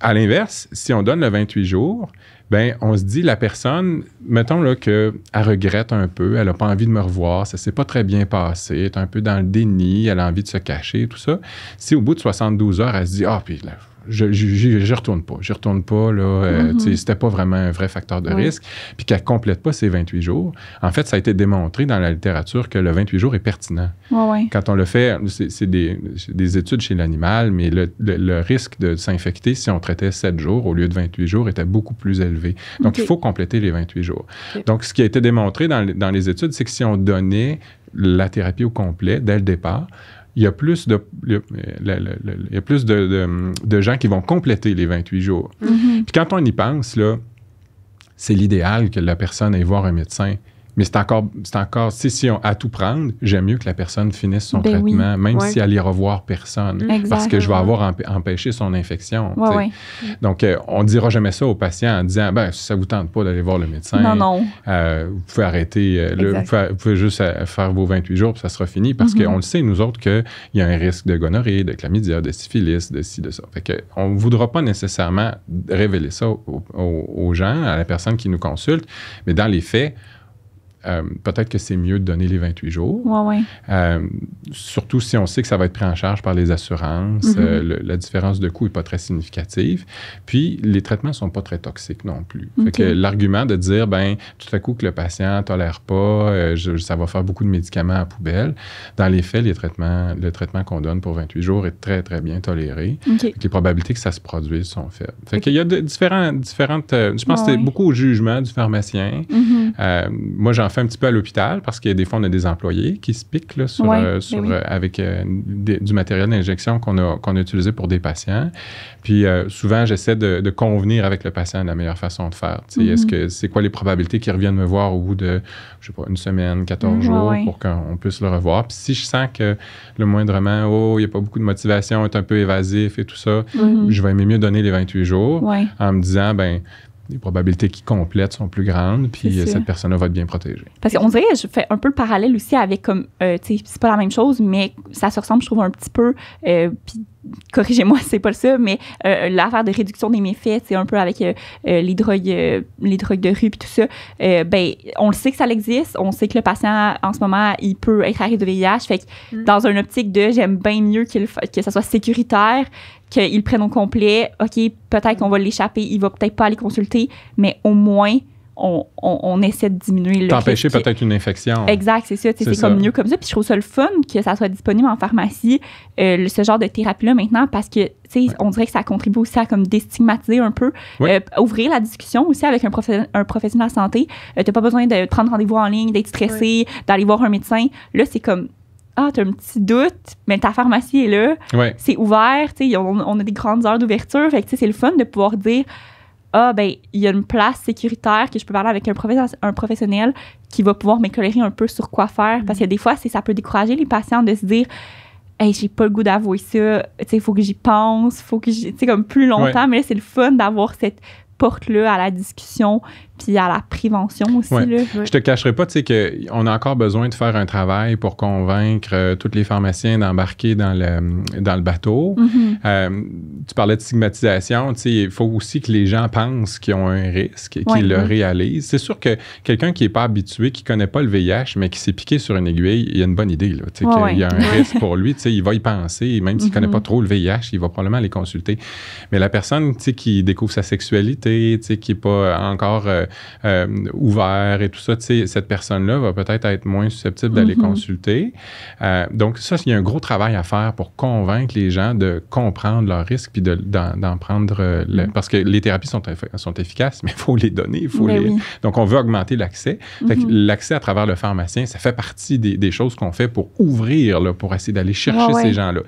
À l'inverse, si on donne le 28 jours, ben on se dit la personne, mettons là que elle regrette un peu, elle n'a pas envie de me revoir, ça s'est pas très bien passé, elle est un peu dans le déni, elle a envie de se cacher, tout ça. Si au bout de 72 heures, elle se dit ah puis je ne retourne pas. Je retourne pas. là. Euh, mhm. C'était pas vraiment un vrai facteur de risque. Puis qu'elle complète pas ses 28 jours. En fait, ça a été démontré dans la littérature que le 28 jours est pertinent. Quand on le fait, c'est des, études chez l'animal, mais le, risque de s'infecter si on traitait 7 jours au lieu de 28 jours était beaucoup plus élevé. Donc, il faut compléter les 28 jours. Donc, ce qui a été démontré dans, dans les études, c'est que si on donnait la thérapie au complet dès le départ, il y a plus de, plus de, gens qui vont compléter les 28 jours. Mhm. Puis quand on y pense, là, c'est l'idéal que la personne aille voir un médecin mais c'est encore, c'est encore, si on, à tout prendre, j'aime mieux que la personne finisse son ben traitement, même si elle ira voir personne, mm. parce que je vais avoir empêché son infection. Donc, euh, on ne dira jamais ça aux patients en disant, ben, si ça ne vous tente pas d'aller voir le médecin, euh, vous pouvez arrêter, euh, vous, pouvez, juste faire vos 28 jours, puis ça sera fini, parce mm-hmm. qu'on le sait, nous autres, qu'il y a un risque de gonorrhée, de chlamydia, de syphilis, de ci, de ça. Fait que on ne voudra pas nécessairement révéler ça aux gens, à la personne qui nous consulte, mais dans les faits, euh, peut-être que c'est mieux de donner les 28 jours. Euh, surtout si on sait que ça va être pris en charge par les assurances, mm-hmm. euh, la différence de coût n'est pas très significative. Puis, les traitements ne sont pas très toxiques non plus. l'argument de dire, ben tout à coup que le patient ne tolère pas, ça va faire beaucoup de médicaments à poubelle, dans les faits, les traitements, le traitement qu'on donne pour 28 jours est très, très bien toléré. Les probabilités que ça se produise sont faibles. Fait Il y a différents, différentes... je pense que c'est beaucoup au jugement du pharmacien. Mm-hmm. moi, j'en fait un petit peu à l'hôpital parce que des fois, on a des employés qui se piquent sur, euh, ben euh, avec euh, du matériel d'injection qu'on a, a utilisé pour des patients. Puis souvent, j'essaie de, convenir avec le patient de la meilleure façon de faire. Est-ce mhm. que c'est quoi les probabilités qu'il revienne me voir au bout de, je sais pas, une semaine, 14 mhm, jours pour qu'on puisse le revoir? Puis si je sens que le moindrement, oh, il n'y a pas beaucoup de motivation, est un peu évasif et tout ça, mhm. je vais aimer mieux donner les 28 jours en me disant, ben les probabilités qui complètent sont plus grandes, puis euh, cette personne-là va être bien protégée. Parce qu'on dirait, je fais un peu le parallèle aussi avec comme, euh, tu sais, c'est pas la même chose, mais ça se ressemble, je trouve, un petit peu. Euh, puis corrigez-moi, c'est pas ça, mais euh, l'affaire de réduction des méfaits, c'est un peu avec euh, euh, les drogues, les de rue puis tout ça. ben, on le sait que ça existe, on sait que le patient en ce moment, il peut être arrêté de VIH. Fait que mm. dans une optique de j'aime bien mieux que ça soit sécuritaire, qu'il prenne au complet. Ok, peut-être qu'on va l'échapper, il va peut-être pas aller consulter, mais au moins on, essaie de diminuer le T'empêcher peut-être une infection. Exact, c'est ça. C'est comme mieux comme ça. Puis je trouve ça le fun que ça soit disponible en pharmacie, euh, ce genre de thérapie-là maintenant, parce que on dirait que ça contribue aussi à comme déstigmatiser un peu, euh, ouvrir la discussion aussi avec un, professionnel, un professionnel de santé. Tu euh, T'as pas besoin de prendre rendez-vous en ligne, d'être stressé, d'aller voir un médecin. Là, c'est comme ah, t'as un petit doute, mais ta pharmacie est là, c'est ouvert, on, on, a des grandes heures d'ouverture, fait que c'est le fun de pouvoir dire, ah ben il y a une place sécuritaire que je peux parler avec un, professionnel qui va pouvoir m'éclairer un peu sur quoi faire parce que des fois c'est ça peut décourager les patients de se dire hey j'ai pas le goût d'avouer ça tu sais faut que j'y pense Il faut que j'y, tu sais comme plus longtemps mais c'est le fun d'avoir cette porte là à la discussion puis à la prévention aussi. Là. Je te cacherai pas, tu sais, qu'on a encore besoin de faire un travail pour convaincre euh, tous les pharmaciens d'embarquer dans le, dans le bateau. Mm-hmm. Euh, tu parlais de stigmatisation, tu il faut aussi que les gens pensent qu'ils ont un risque et qu'ils le réalisent. C'est sûr que quelqu'un qui n'est pas habitué, qui ne connaît pas le VIH, mais qui s'est piqué sur une aiguille, il a une bonne idée, tu sais, qu'il y a un risque pour lui, tu sais, il va y penser, même s'il ne mm-hmm. connaît pas trop le VIH, il va probablement les consulter. Mais la personne, tu sais, qui découvre sa sexualité, tu sais, qui n'est pas encore... Euh, euh, euh, ouvert et tout ça, cette personne-là va peut-être être moins susceptible d'aller mhm. consulter. Euh, donc, ça, il y a un gros travail à faire pour convaincre les gens de comprendre leurs risques puis d'en prendre. Mhm. Parce que les thérapies sont, sont efficaces, mais il faut les donner. Ben donc, on veut augmenter l'accès. Mhm. L'accès à travers le pharmacien, ça fait partie des, choses qu'on fait pour ouvrir, pour essayer d'aller chercher ces gens-là.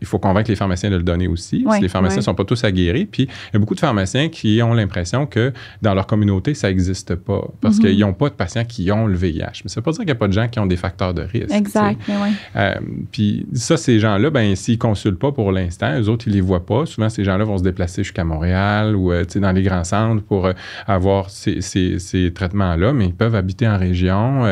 Il faut convaincre les pharmaciens de le donner aussi. les pharmaciens ne sont pas tous aguerris. Puis, il y a beaucoup de pharmaciens qui ont l'impression que dans leur communauté, ça n'existe pas parce mm-hmm. qu'ils n'ont pas de patients qui ont le VIH. Mais ça ne veut pas dire qu'il n'y a pas de gens qui ont des facteurs de risque. Exact. Euh, puis ça, ces gens-là, ben, s'ils ne consultent pas pour l'instant, eux autres, ils ne les voient pas. Souvent, ces gens-là vont se déplacer jusqu'à Montréal ou euh, dans les grands centres pour euh, avoir ces, traitements-là, mais ils peuvent habiter en région.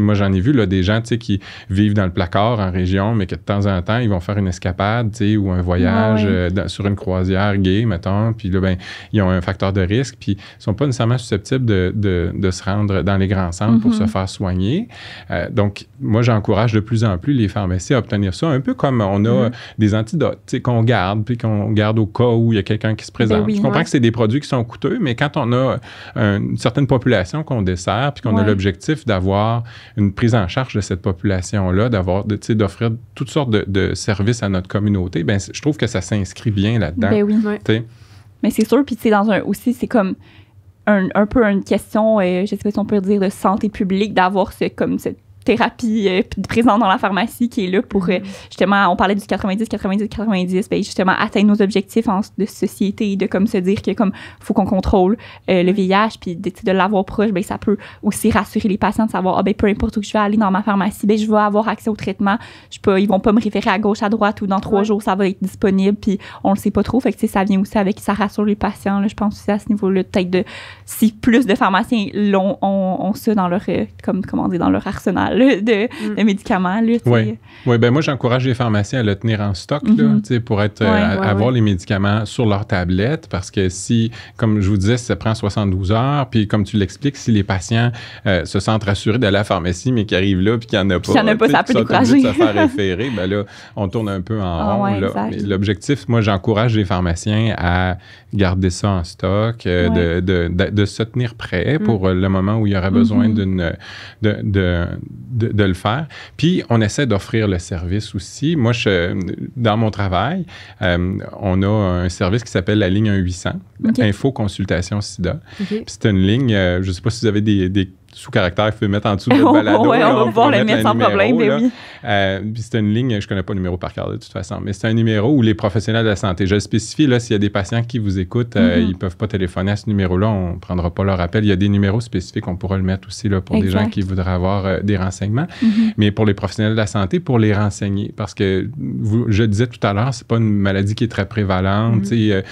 Moi, j'en ai vu là, des gens qui vivent dans le placard en région, mais que de temps en temps, ils vont faire une escapade ou un voyage sur une croisière gay, mettons. Puis là, ben, ils ont un facteur de risque, puis sont pas nécessairement susceptibles type de, se rendre dans les grands centres pour se mhm. faire soigner. Euh, donc, moi, j'encourage de plus en plus les pharmacies à obtenir ça, un peu comme on a mhm. des antidotes qu'on garde, puis qu'on garde au cas où il y a quelqu'un qui se ben présente. Je comprends que c'est des produits qui sont coûteux, mais quand on a une certaine population qu'on dessert, puis qu'on a l'objectif d'avoir une prise en charge de cette population-là, d'avoir, d'offrir toutes sortes de, services à notre communauté, ben, je trouve que ça s'inscrit bien là-dedans. Ben oui, Mais c'est sûr, puis c'est dans un aussi, c'est comme un, peu une question, euh, je sais pas si on peut dire, de santé publique d'avoir ce, comme cette thérapie euh, présente dans la pharmacie qui est là pour mhm. euh, justement, on parlait du 90, 90, 90, justement atteindre nos objectifs en, de société, de comme se dire que comme faut qu'on contrôle euh, le VIH, puis de, l'avoir proche, ben, ça peut aussi rassurer les patients de savoir, ah, ben, peu importe où je vais aller dans ma pharmacie, ben, je vais avoir accès au traitement, je ne ils vont pas me référer à gauche, à droite ou dans trois jours, ça va être disponible, puis on le sait pas trop, fait que ça vient aussi avec, ça rassure les patients, je pense aussi à ce niveau-là, peut-être de, si plus de pharmaciens l'ont, ont, ça dans leur, comme, comment dans leur arsenal Mm. de, médicaments. oui, ouais, ben moi, j'encourage les pharmaciens à le tenir en stock mm-hmm. pour être, euh, avoir les médicaments sur leur tablette parce que si, comme je vous disais, ça prend 72 heures, puis comme tu l'expliques, si les patients euh, se sentent rassurés d'aller à la pharmacie, mais qu'ils arrivent là, puis qu'il n'y en a pas, en a pas ça peut décourager. faire référer, ben là, on tourne un peu en ah rond. L'objectif, moi, j'encourage les pharmaciens à garder ça en stock, euh, de, de, se tenir prêt mm. pour le moment où il y aura besoin mm-hmm. d'une de, de, le faire. Puis, on essaie d'offrir le service aussi. Moi, dans mon travail, euh, on a un service qui s'appelle la ligne 1800, Info Consultation SIDA. C'est une ligne, euh, je ne sais pas si vous avez des sous-caractère, vous mettre en dessous de la oui, on va pouvoir le mettre sans problème, ben euh, c'est une ligne, je ne connais pas le numéro par cœur de toute façon, mais c'est un numéro où les professionnels de la santé, je le spécifie, là, s'il y a des patients qui vous écoutent, euh, mm-hmm. ils ne peuvent pas téléphoner à ce numéro-là, on ne prendra pas leur appel. Il y a des numéros spécifiques, on pourra le mettre aussi là, pour des gens qui voudraient avoir euh, des renseignements, mm-hmm. mais pour les professionnels de la santé, pour les renseigner, parce que vous, je disais tout à l'heure, ce n'est pas une maladie qui est très prévalente mm-hmm.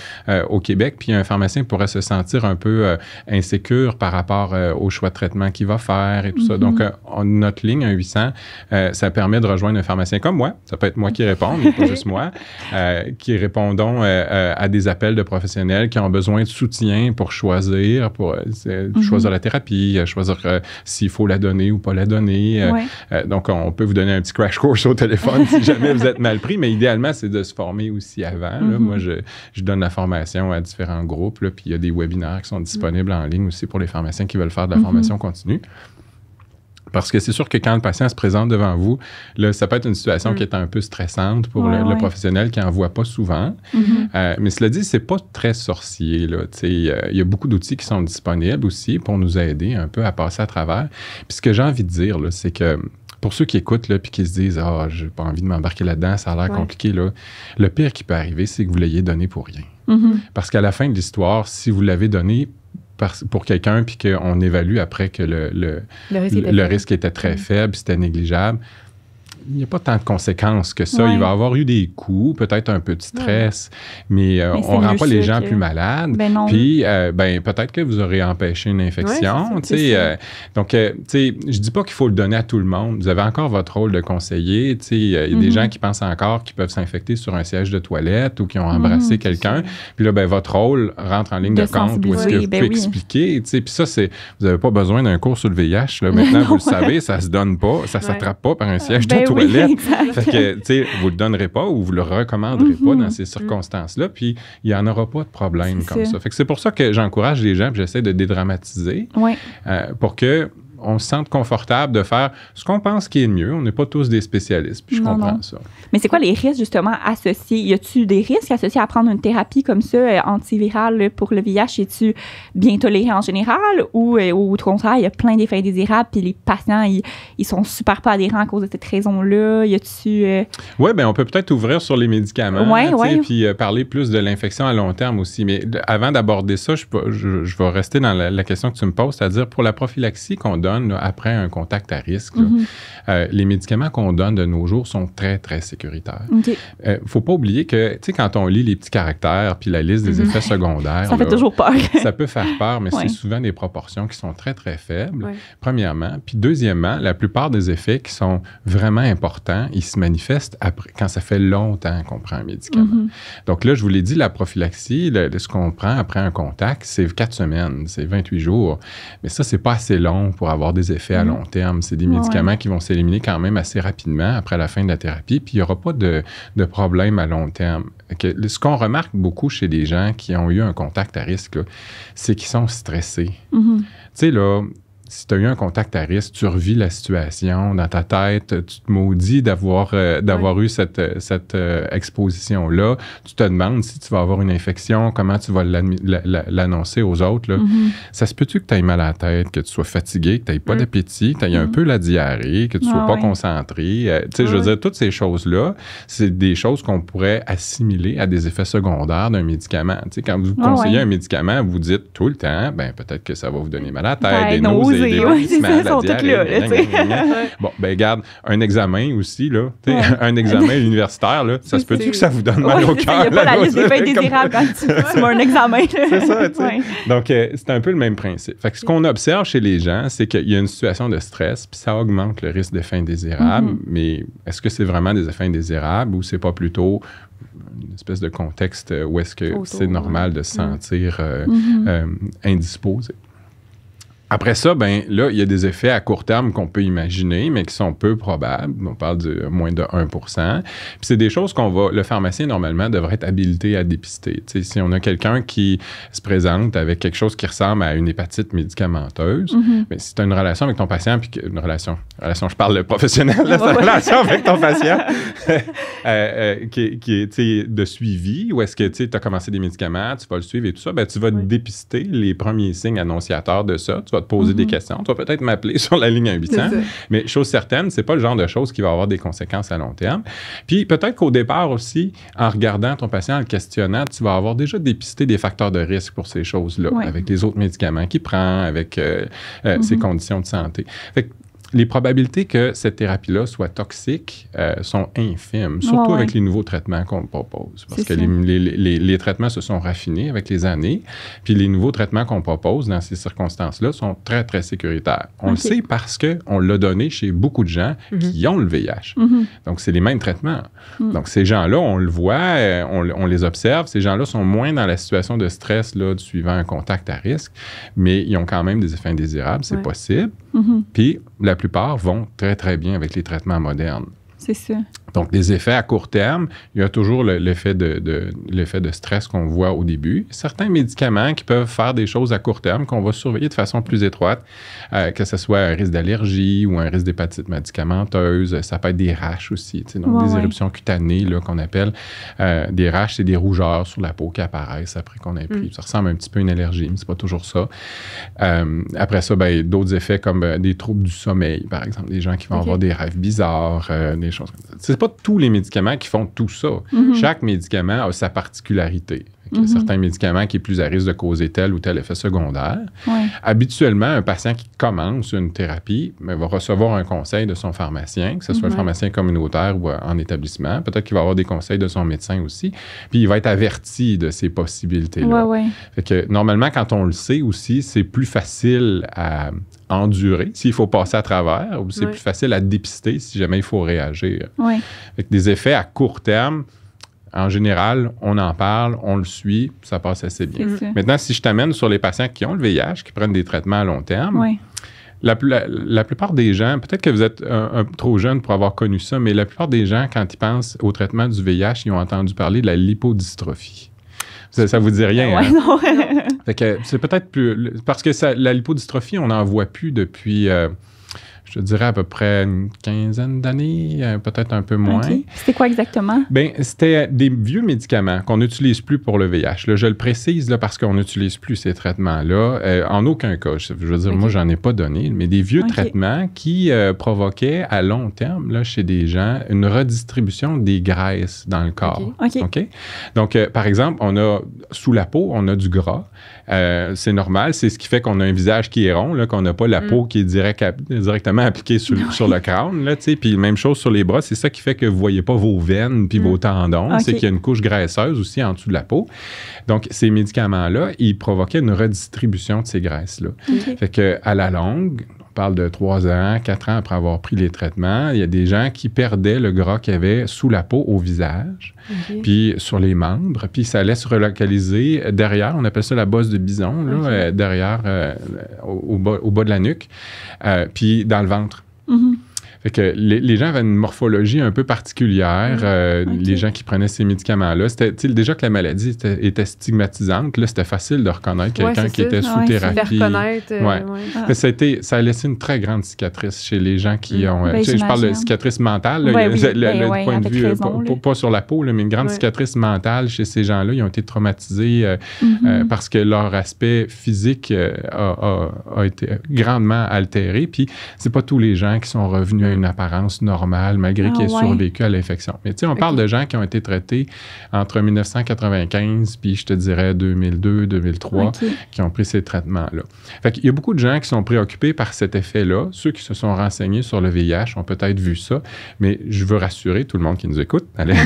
au Québec, puis un pharmacien pourrait se sentir un peu insécure par rapport au choix de traitement qui qu'il va faire et tout ça. Donc, mhm. en euh, notre ligne 1 800, euh, ça permet de rejoindre un pharmacien comme moi. Ça peut être moi qui réponds, mais pas juste moi, euh, qui répondons à des appels de professionnels qui ont besoin de soutien pour choisir, pour mhm. choisir la thérapie, choisir s'il faut la donner ou pas la donner. donc, on peut vous donner un petit crash course au téléphone si jamais vous êtes mal pris, mais idéalement, c'est de se former aussi avant. Mhm. Moi, je, donne la formation à différents groupes, là, puis il y a des webinaires qui sont disponibles en ligne aussi pour les pharmaciens qui veulent faire de la formation continue. Parce que c'est sûr que quand le patient se présente devant vous, là, ça peut être une situation mm. qui est un peu stressante pour le, professionnel qui n'en voit pas souvent. Mm-hmm. Euh, mais cela dit, c'est pas très sorcier. Euh, il y a beaucoup d'outils qui sont disponibles aussi pour nous aider un peu à passer à travers. Puis ce que j'ai envie de dire, c'est que pour ceux qui écoutent et qui se disent Ah, j'ai pas envie de m'embarquer là-dedans, ça a l'air compliqué. Là, le pire qui peut arriver, c'est que vous l'ayez donné pour rien. Mm-hmm. Parce qu'à la fin de l'histoire, si vous l'avez donné pour quelqu'un, puis qu'on évalue après que le, le, risque, était très mhm. faible, c'était négligeable, il n'y a pas tant de conséquences que ça. Il va avoir eu des coups, peut-être un peu de stress, mais, euh, on ne rend pas les gens plus malades. Ben Puis, euh, ben, peut-être que vous aurez empêché une infection. donc, je ne dis pas qu'il faut le donner à tout le monde. Vous avez encore votre rôle de conseiller. Il y a des mhm. gens qui pensent encore qu'ils peuvent s'infecter sur un siège de toilette ou qui ont mhm, embrassé quelqu'un. Puis là, ben, votre rôle rentre en ligne de, compte est-ce que vous ben pouvez expliquer. Puis ça, c'est, vous n'avez pas besoin d'un cours sur le VIH. Ben Maintenant, vous le savez, ça ne se donne pas, ça ne s'attrape pas par un euh, siège de toilette vous que, tu sais, vous le donnerez pas ou vous le recommanderez pas mm-hmm. dans ces circonstances-là, puis il n'y en aura pas de problème comme ça. Fait que c'est pour ça que j'encourage les gens, j'essaie de dédramatiser euh, pour que on se sente confortable de faire ce qu'on pense qui est le mieux. On n'est pas tous des spécialistes, puis je comprends ça. Mais c'est quoi les risques justement associés? Y a-t-il des risques associés à prendre une thérapie comme ça, euh, antivirale pour le VIH? Es-tu bien toléré en général ou euh, au contraire, il y a plein d'effets indésirables, puis les patients, ils, ils sont super pas adhérents à cause de cette raison-là? Y a-tu. Euh, – Oui, bien, on peut peut-être ouvrir sur les médicaments, et puis parler plus de l'infection à long terme aussi. Mais avant d'aborder ça, je, je, vais rester dans la, question que tu me poses, c'est-à-dire pour la prophylaxie qu'on après un contact à risque, mhm. euh, les médicaments qu'on donne de nos jours sont très, très sécuritaires. Il ne euh, faut pas oublier que, tu sais, quand on lit les petits caractères puis la liste des mhm. effets secondaires, ça fait toujours peur. ça peut faire peur, mais c'est souvent des proportions qui sont très, très faibles, premièrement. Puis deuxièmement, la plupart des effets qui sont vraiment importants, ils se manifestent après, quand ça fait longtemps qu'on prend un médicament. Mhm. Donc là, je vous l'ai dit, la prophylaxie, ce qu'on prend après un contact, c'est quatre semaines, c'est 28 jours. Mais ça, c'est pas assez long pour avoir avoir des effets à mhm. long terme. C'est des médicaments qui vont s'éliminer quand même assez rapidement après la fin de la thérapie, puis il n'y aura pas de, de, problème à long terme. Ce qu'on remarque beaucoup chez les gens qui ont eu un contact à risque, c'est qu'ils sont stressés. Mhm. Tu sais, là, si tu as eu un contact à risque, tu revis la situation dans ta tête, tu te maudis d'avoir euh, d'avoir eu cette, cette euh, exposition-là. Tu te demandes si tu vas avoir une infection, comment tu vas l'annoncer aux autres. Mm-hmm. Ça se peut-tu que tu aies mal à la tête, que tu sois fatigué, que tu n'aies pas mm. d'appétit, que tu aies un mm. peu la diarrhée, que tu ne sois ah pas concentré? Euh, je veux dire, toutes ces choses-là, c'est des choses qu'on pourrait assimiler à des effets secondaires d'un médicament. Tu quand vous ah conseillez un médicament, vous dites tout le temps, ben peut-être que ça va vous donner mal à la tête, ben, des nausées, oui, c'est ça, sont toutes là. bon, ben garde, un examen aussi, là. Un examen universitaire, là, ça se peut-tu que ça vous donne mal au cœur? Il n'y a pas la liste des désirables quand hein, tu un examen. C'est ça, tu sais. Donc, euh, c'est un peu le même principe. ce qu'on observe chez les gens, c'est qu'il y a une situation de stress, puis ça augmente le risque de d'effets indésirables. Mm-hmm. Mais est-ce que c'est vraiment des effets désirables ou c'est pas plutôt une espèce de contexte où est-ce que c'est normal de se mm. sentir euh, mm-hmm. euh, indisposé. Après ça, ben là, il y a des effets à court terme qu'on peut imaginer, mais qui sont peu probables. On parle de moins de 1 Puis c'est des choses qu'on va. Le pharmacien, normalement, devrait être habilité à dépister. si on a quelqu'un qui se présente avec quelque chose qui ressemble à une hépatite médicamenteuse, mm-hmm. ben, si tu as une relation avec ton patient, puis une relation, relation, je parle de professionnel, là, relation avec ton patient, euh, euh, qui, est de suivi, ou est-ce que tu as commencé des médicaments, tu vas le suivre et tout ça, ben, tu vas dépister les premiers signes annonciateurs de ça te poser des mhm. questions, tu vas peut-être m'appeler sur la ligne mais chose certaine, c'est pas le genre de chose qui va avoir des conséquences à long terme. Puis peut-être qu'au départ aussi, en regardant ton patient, en le questionnant, tu vas avoir déjà dépisté des facteurs de risque pour ces choses-là, avec les autres médicaments qu'il prend, avec euh, euh, ses mhm. conditions de santé. Fait les probabilités que cette thérapie-là soit toxique euh, sont infimes, ah surtout avec les nouveaux traitements qu'on propose. Parce que les, traitements se sont raffinés avec les années, puis les nouveaux traitements qu'on propose dans ces circonstances-là sont très, très sécuritaires. On le sait parce qu'on l'a donné chez beaucoup de gens mhm. qui ont le VIH. Mhm. Donc, c'est les mêmes traitements. Mhm. Donc, ces gens-là, on le voit, euh, on, les observe. Ces gens-là sont moins dans la situation de stress là, suivant un contact à risque, mais ils ont quand même des effets indésirables, c'est possible. Puis, la plupart vont très, très bien avec les traitements modernes c'est ça. Donc, des effets à court terme, il y a toujours l'effet de, l'effet de stress qu'on voit au début. Certains médicaments qui peuvent faire des choses à court terme qu'on va surveiller de façon plus étroite, euh, que ce soit un risque d'allergie ou un risque d'hépatite médicamenteuse, ça peut être des raches aussi, donc des éruptions cutanées cutanées qu'on appelle euh, des raches, c'est des rougeurs sur la peau qui apparaissent après qu'on ait pris. Mm. Ça ressemble un petit peu à une allergie, mais c'est pas toujours ça. Euh, après ça, ben, d'autres effets comme des troubles du sommeil, par exemple, des gens qui vont avoir des rêves bizarres, des ce C'est pas tous les médicaments qui font tout ça. Mm-hmm. Chaque médicament a sa particularité. Mhm. certains médicaments qui est plus à risque de causer tel ou tel effet secondaire. Habituellement, un patient qui commence une thérapie va recevoir un conseil de son pharmacien, que ce soit un mhm. pharmacien communautaire ou euh, en établissement. Peut-être qu'il va avoir des conseils de son médecin aussi. Puis il va être averti de ces possibilités-là. normalement, quand on le sait aussi, c'est plus facile à endurer s'il faut passer à travers ou c'est plus facile à dépister si jamais il faut réagir. avec des effets à court terme, en général, on en parle, on le suit, ça passe assez bien. Maintenant, si je t'amène sur les patients qui ont le VIH, qui prennent des traitements à long terme, la, plupart des gens, peut-être que vous êtes un, trop jeune pour avoir connu ça, mais la plupart des gens, quand ils pensent au traitement du VIH, ils ont entendu parler de la lipodystrophie. Ça, ne vous dit rien. Ouais, hein? non. c'est peut-être plus. Parce que la lipodystrophie, on n'en voit plus depuis. Euh, je dirais à peu près une quinzaine d'années, euh, peut-être un peu moins. C'était quoi exactement? Bien, c'était des vieux médicaments qu'on n'utilise plus pour le VIH. Là, je le précise là, parce qu'on n'utilise plus ces traitements-là. Euh, en aucun cas, je veux dire, moi, j'en ai pas donné, mais des vieux traitements qui euh, provoquaient à long terme là, chez des gens une redistribution des graisses dans le corps. OK. Donc, par exemple, on a sous la peau, on a du gras. Euh, c'est normal. C'est ce qui fait qu'on a un visage qui est rond, qu'on n'a pas la mm. peau qui est directement appliquée sur, le crâne. Là, puis même chose sur les bras. C'est ça qui fait que vous ne voyez pas vos veines puis mm. vos tendons. C'est qu'il y a une couche graisseuse aussi en dessous de la peau. Donc, ces médicaments-là, ils provoquaient une redistribution de ces graisses-là. Fait que, à la longue, parle de trois ans, quatre ans après avoir pris les traitements, il y a des gens qui perdaient le gras qu'il y avait sous la peau au visage, puis sur les membres, puis ça allait se relocaliser derrière, on appelle ça la bosse de bison, euh, derrière, euh, au, bas, de la nuque, euh, puis dans le ventre que les, gens avaient une morphologie un peu particulière, mm. euh, les gens qui prenaient ces médicaments-là. C'était déjà que la maladie était, stigmatisante, stigmatisante, là, c'était facile de reconnaître quelqu'un qui était ah sous thérapie. Euh, ouais. ça, a ça a laissé une très grande cicatrice chez les gens qui mm. ont. Euh, ben, je parle de cicatrice mentale, le, ben, point de vue, pas, sur la peau, mais une grande cicatrice mentale chez ces gens-là. Ils ont été traumatisés mm-hmm. parce que leur aspect physique a, a, été grandement altéré. Puis, c'est pas tous les gens qui sont revenus une apparence normale, malgré ah qu'il ait survécu à l'infection. Mais tu sais, on parle de gens qui ont été traités entre 1995 puis je te dirais 2002, 2003, qui ont pris ces traitements-là. Fait qu'il y a beaucoup de gens qui sont préoccupés par cet effet-là. Ceux qui se sont renseignés sur le VIH ont peut-être vu ça, mais je veux rassurer tout le monde qui nous écoute. Allez...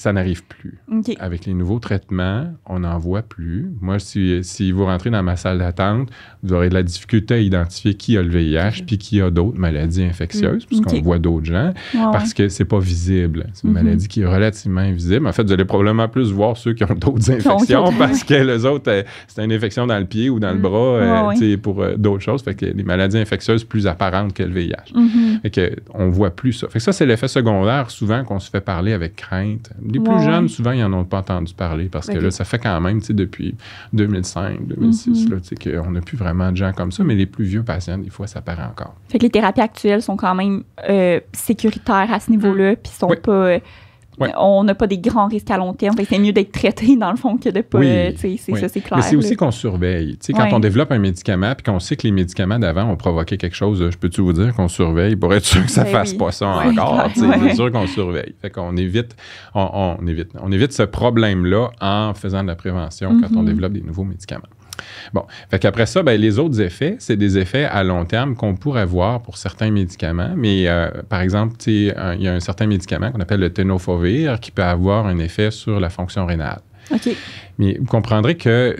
ça n'arrive plus. Avec les nouveaux traitements, on n'en voit plus. Moi, si, si, vous rentrez dans ma salle d'attente, vous aurez de la difficulté à identifier qui a le VIH puis qui a d'autres maladies infectieuses, mm. puisqu'on voit d'autres gens, parce que c'est pas visible. C'est une mm-hmm. maladie qui est relativement invisible. En fait, vous allez probablement plus voir ceux qui ont d'autres infections, parce que les autres, euh, c'est une infection dans le pied ou dans le mm. bras, euh, pour euh, d'autres choses. Fait que les maladies infectieuses plus apparentes que le VIH. et mm-hmm. que on voit plus ça. Fait que ça, c'est l'effet secondaire souvent qu'on se fait parler avec crainte les plus jeunes, souvent, ils n'en ont pas entendu parler parce que là, ça fait quand même, tu sais, depuis 2005, 2006, mhm. là, tu sais, qu'on n'a plus vraiment de gens comme ça, mais les plus vieux patients, des fois, ça paraît encore. Fait que les thérapies actuelles sont quand même euh, sécuritaires à ce niveau-là, mhm. puis sont pas. Euh, on n'a pas des grands risques à long terme. C'est mieux d'être traité, dans le fond, que de ne pas. Euh, c'est, Ça, c'est clair. Mais c'est aussi qu'on surveille. quand on développe un médicament puis qu'on sait que les médicaments d'avant ont provoqué quelque chose, je peux-tu vous dire qu'on surveille pour être sûr que ça ne ben fasse pas ça encore? C'est sûr qu'on surveille. qu'on évite, on, évite, on évite ce problème-là en faisant de la prévention quand on mm-hmm. développe des nouveaux médicaments. Bon, fait qu'après ça, ben, les autres effets, c'est des effets à long terme qu'on pourrait voir pour certains médicaments, mais euh, par exemple, il y a un certain médicament qu'on appelle le tenofovir qui peut avoir un effet sur la fonction rénale. Mais vous comprendrez que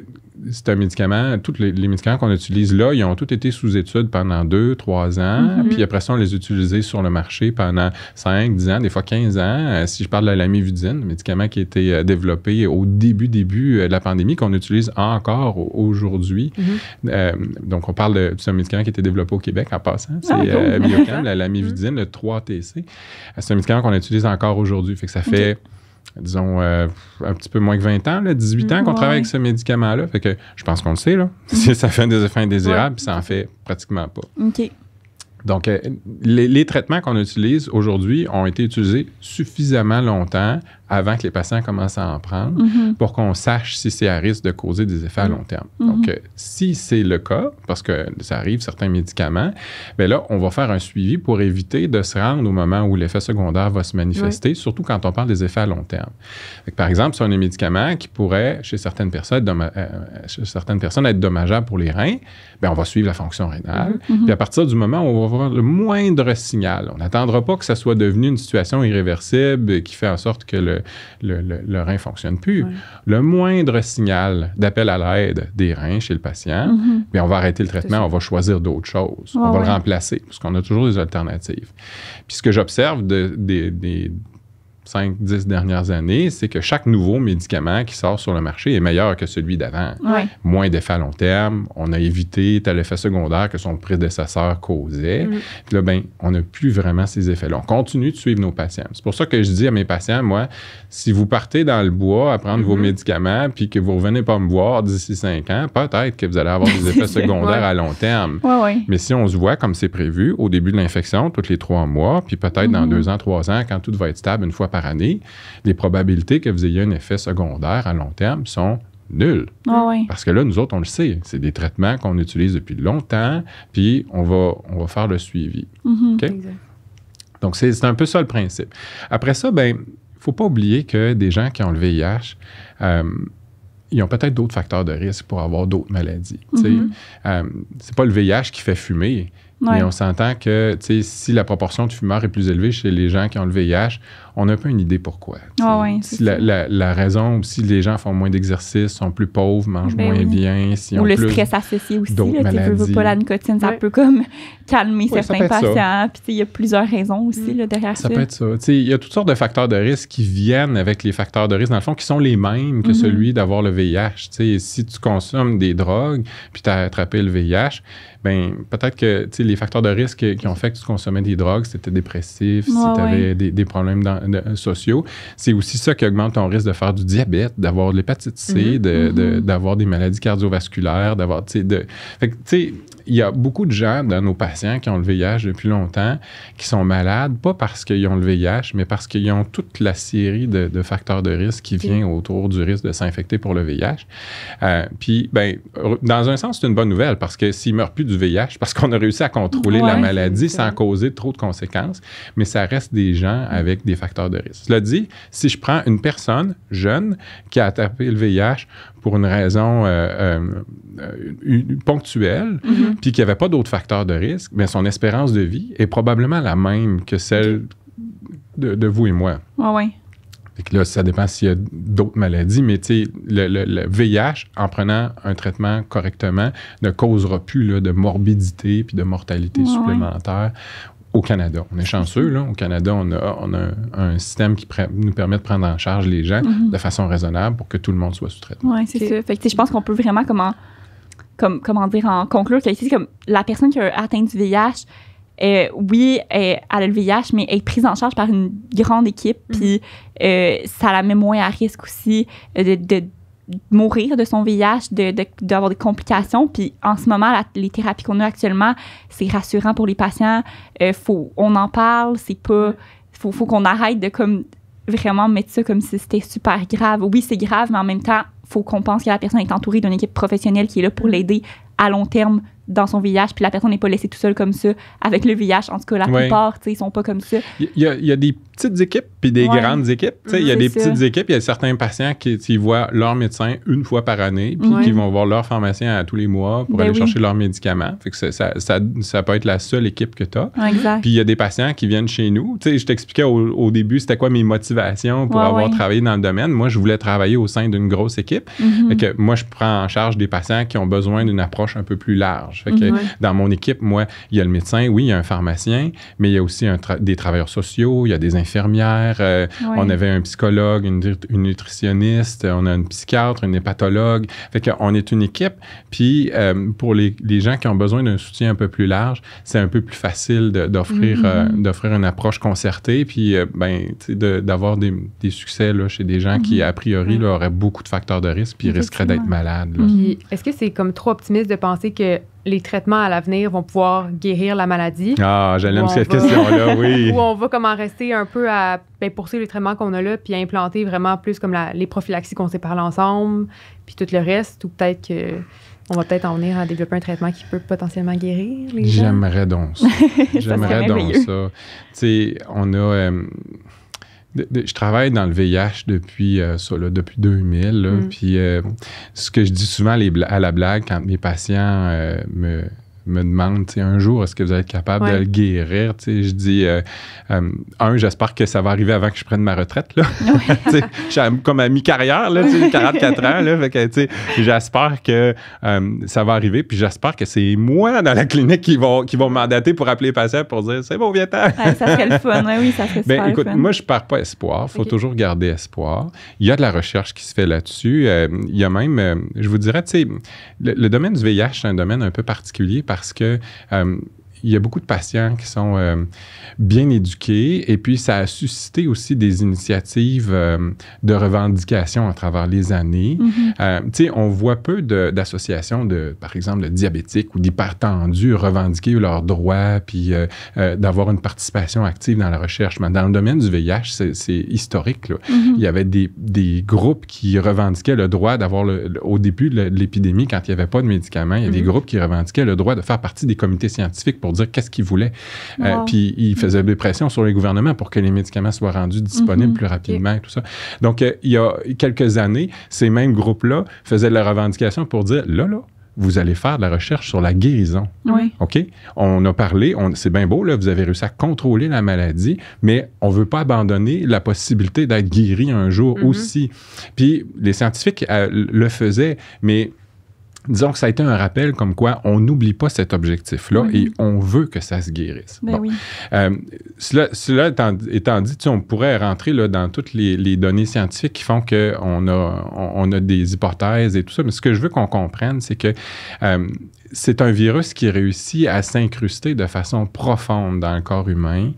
c'est un médicament, tous les, médicaments qu'on utilise là, ils ont tous été sous étude pendant deux, trois ans, mhm. puis après ça, on les utilisait sur le marché pendant 5, dix ans, des fois 15 ans. Euh, si je parle de la médicament qui a été euh, développé au début, début euh, de la pandémie, qu'on utilise encore aujourd'hui. Mhm. donc, on parle de ce médicament qui a été développé au Québec en passant. Ah, c'est le 3TC. C'est un médicament qu'on utilise encore aujourd'hui. Fait que ça fait disons, euh, un petit peu moins que 20 ans, là, 18 ans qu'on travaille avec ce médicament-là. Fait que je pense qu'on le sait, là. ça fait des effets indésirables, ça en fait pratiquement pas. OK. Donc, euh, les, traitements qu'on utilise aujourd'hui ont été utilisés suffisamment longtemps avant que les patients commencent à en prendre mm-hmm. pour qu'on sache si c'est à risque de causer des effets à long terme. Mm-hmm. Donc, euh, si c'est le cas, parce que ça arrive, certains médicaments, bien là, on va faire un suivi pour éviter de se rendre au moment où l'effet secondaire va se manifester, surtout quand on parle des effets à long terme. par exemple, si on a un médicament qui pourrait, chez certaines personnes, être, euh, certaines personnes, être dommageable pour les reins, ben, on va suivre la fonction rénale. Et mhm. mhm. à partir du moment où on va voir le moindre signal, on n'attendra pas que ça soit devenu une situation irréversible qui fait en sorte que le, le, le, rein ne fonctionne plus. Le moindre signal d'appel à l'aide des reins chez le patient, mhm. on va arrêter le traitement, on va choisir d'autres choses. on va le remplacer parce qu'on a toujours des alternatives. Puis ce que j'observe de, des, des 5-10 dernières années, c'est que chaque nouveau médicament qui sort sur le marché est meilleur que celui d'avant. Moins d'effets à long terme, on a évité tel effet secondaire que son prédécesseur causait. Mm. Puis là, ben, on n'a plus vraiment ces effets-là. On continue de suivre nos patients. C'est pour ça que je dis à mes patients, moi, si vous partez dans le bois à prendre vos mm-hmm. médicaments puis que vous ne revenez pas me voir d'ici 5 ans, peut-être que vous allez avoir des effets secondaires à long terme. Mais si on se voit comme c'est prévu au début de l'infection, toutes les trois mois, puis peut-être mm-hmm. dans deux ans, trois ans, quand tout va être stable une fois par année, les probabilités que vous ayez un effet secondaire à long terme sont nulles. Ah Parce que là, nous autres, on le sait, c'est des traitements qu'on utilise depuis longtemps, puis on va, on va faire le suivi. Mm-hmm. Donc, c'est un peu ça le principe. Après ça, ben, il ne faut pas oublier que des gens qui ont le VIH, euh, ils ont peut-être d'autres facteurs de risque pour avoir d'autres maladies. Ce mm-hmm. euh, n'est c'est pas le VIH qui fait fumer, mais on s'entend que si la proportion de fumeurs est plus élevée chez les gens qui ont le VIH, on a pas une idée pourquoi. Ah la, raison, si les gens font moins d'exercice, sont plus pauvres, mangent ben moins bien. Si Ou on le stress associé aussi. tu veux pas la nicotine, ça peut comme calmer certains patients. Puis il y a plusieurs raisons aussi mm. derrière ça. Ça peut être ça. Il y a toutes sortes de facteurs de risque qui viennent avec les facteurs de risque, dans le fond, qui sont les mêmes que mm-hmm. celui d'avoir le VIH. si tu consommes des drogues, puis tu as attrapé le VIH, ben peut-être que les facteurs de risque qui ont fait que tu consommais des drogues, c'était dépressif, si tu avais des, des problèmes dans euh, sociaux, c'est aussi ça qui augmente ton risque de faire du diabète, d'avoir de l'hépatite C, mm-hmm. Mm-hmm. d'avoir des maladies cardiovasculaires, d'avoir, tu sais, il y a beaucoup de gens dans nos patients qui ont le VIH depuis longtemps, qui sont malades, pas parce qu'ils ont le VIH, mais parce qu'ils ont toute la série de, facteurs de risque qui vient autour du risque de s'infecter pour le VIH. Euh, puis, ben, dans un sens, c'est une bonne nouvelle parce que s'ils ne meurent plus du VIH, parce qu'on a réussi à contrôler la maladie sans causer trop de conséquences, mais ça reste des gens mm. avec des facteurs cela dit, si je prends une personne jeune qui a attrapé le VIH pour une raison euh, euh, ponctuelle, mm-hmm. puis qu'il n'y avait pas d'autres facteurs de risque, son espérance de vie est probablement la même que celle de, vous et moi. Oui, Là, ça dépend s'il y a d'autres maladies, mais le, VIH, en prenant un traitement correctement, ne causera plus de morbidité puis de mortalité supplémentaire au Canada. On est chanceux, là. Au Canada, on a, on a un, système qui nous permet de prendre en charge les gens mm-hmm. de façon raisonnable pour que tout le monde soit sous traitement. Oui, c'est ça. je pense qu'on peut vraiment comment, comme, comment dire, en conclure que comme la personne qui a atteint du VIH, euh, oui, elle a le VIH, mais elle est prise en charge par une grande équipe. Mm-hmm. Puis euh, ça la met moins à risque aussi euh, de mourir de son VIH, d'avoir de, des complications. Puis en ce moment, les thérapies qu'on a actuellement, c'est rassurant pour les patients. Euh, faut, on en parle, c'est pas... Faut, faut qu'on arrête de comme vraiment mettre ça comme si c'était super grave. Oui, c'est grave, mais en même temps, faut qu'on pense que la personne est entourée d'une équipe professionnelle qui est là pour mm. l'aider à long terme dans son village puis la personne n'est pas laissée tout seule comme ça avec le village. En tout cas, la plupart, ils sont pas comme ça. Il y, a, des petites équipes puis des grandes équipes. il y a mhm. des petites équipes, il y a certains patients qui voient leur médecin une fois par année, puis qui vont voir leur pharmacien à tous les mois pour ben aller chercher leurs médicaments. Fait que ça, ça, ça, peut être la seule équipe que tu as. Puis il y a des patients qui viennent chez nous. je t'expliquais au, début c'était quoi mes motivations pour avoir travaillé dans le domaine. Moi, je voulais travailler au sein d'une grosse équipe. Mhm. que moi, je prends en charge des patients qui ont besoin d'une approche un peu plus large. Mhm. Dans mon équipe, moi, il y a le médecin, oui, il y a un pharmacien, mais il y a aussi un des travailleurs sociaux, il y a des infirmières, euh, on avait un psychologue, une, nutritionniste, on a une psychiatre, une hépatologue. Fait on est une équipe. Puis euh, pour les, gens qui ont besoin d'un soutien un peu plus large, c'est un peu plus facile d'offrir mhm. euh, d'offrir une approche concertée, puis ben, d'avoir des, succès là, chez des gens qui, mhm. a priori, auraient beaucoup de facteurs de risque, puis risqueraient d'être malades. Est-ce que c'est comme trop optimiste de penser que les traitements à l'avenir vont pouvoir guérir la maladie. Ah, j'aime cette question-là, oui. Ou on va comment rester un peu à ben, poursuivre les traitements qu'on a là, puis implanter vraiment plus comme les prophylaxies qu'on s'est parlé ensemble, puis tout le reste, ou peut-être que on va peut-être en venir à développer un traitement qui peut potentiellement guérir les gens. J'aimerais donc ça. J'aimerais donc ça. Tu sais, on a. Euh, je travaille dans le VIH depuis, euh, depuis 2000. Mm. Puis euh, ce que je dis souvent les à la blague quand mes patients euh, me, me demande, un jour, est-ce que vous allez être capable de le guérir? Je dis, euh, euh, un, j'espère que ça va arriver avant que je prenne ma retraite. Là. Oui. comme à mi-carrière, 44 ans. j'espère que euh, ça va arriver. Puis j'espère que c'est moi dans la clinique qui vont, qui vont mandater pour appeler les patients pour dire, c'est bon, viens » Ça serait le fun. oui, ça ben, écoute, Moi, je ne perds pas espoir. Il faut toujours garder espoir. Il y a de la recherche qui se fait là-dessus. il y a même, je vous dirais, le, le domaine du VIH, c'est un domaine un peu particulier parce que euh, il y a beaucoup de patients qui sont euh, bien éduqués et puis ça a suscité aussi des initiatives euh, de revendication à travers les années. Mm-hmm. Euh, tu sais, on voit peu d'associations de, par exemple, de diabétiques ou d'hypertendus revendiquer leurs droits puis d'avoir une participation active dans la recherche. Mais dans le domaine du VIH, c'est historique. Mm-hmm. Il y avait des, des, groupes qui revendiquaient le droit d'avoir, au début de l'épidémie, quand il n'y avait pas de médicaments, il y a des mm-hmm. groupes qui revendiquaient le droit de faire partie des comités scientifiques pour dire qu'est-ce qu'ils voulaient. Euh, puis ils mm-hmm. faisaient des pressions sur les gouvernements pour que les médicaments soient rendus disponibles mm-hmm. plus rapidement et tout ça. Donc, euh, il y a quelques années, ces mêmes groupes-là faisaient de la revendication pour dire, là, là, vous allez faire de la recherche sur la guérison. Oui. OK? On a parlé, c'est bien beau, là, vous avez réussi à contrôler la maladie, mais on ne veut pas abandonner la possibilité d'être guéri un jour mm-hmm. aussi. Puis les scientifiques euh, le faisaient, mais disons que ça a été un rappel comme quoi on n'oublie pas cet objectif-là et mhm. on veut que ça se guérisse. Ben euh, cela, étant, dit, on pourrait rentrer dans toutes les, données scientifiques qui font qu'on a, on, a des hypothèses et tout ça, mais ce que je veux qu'on comprenne, c'est que euh, c'est un virus qui réussit à s'incruster de façon profonde dans le corps humain,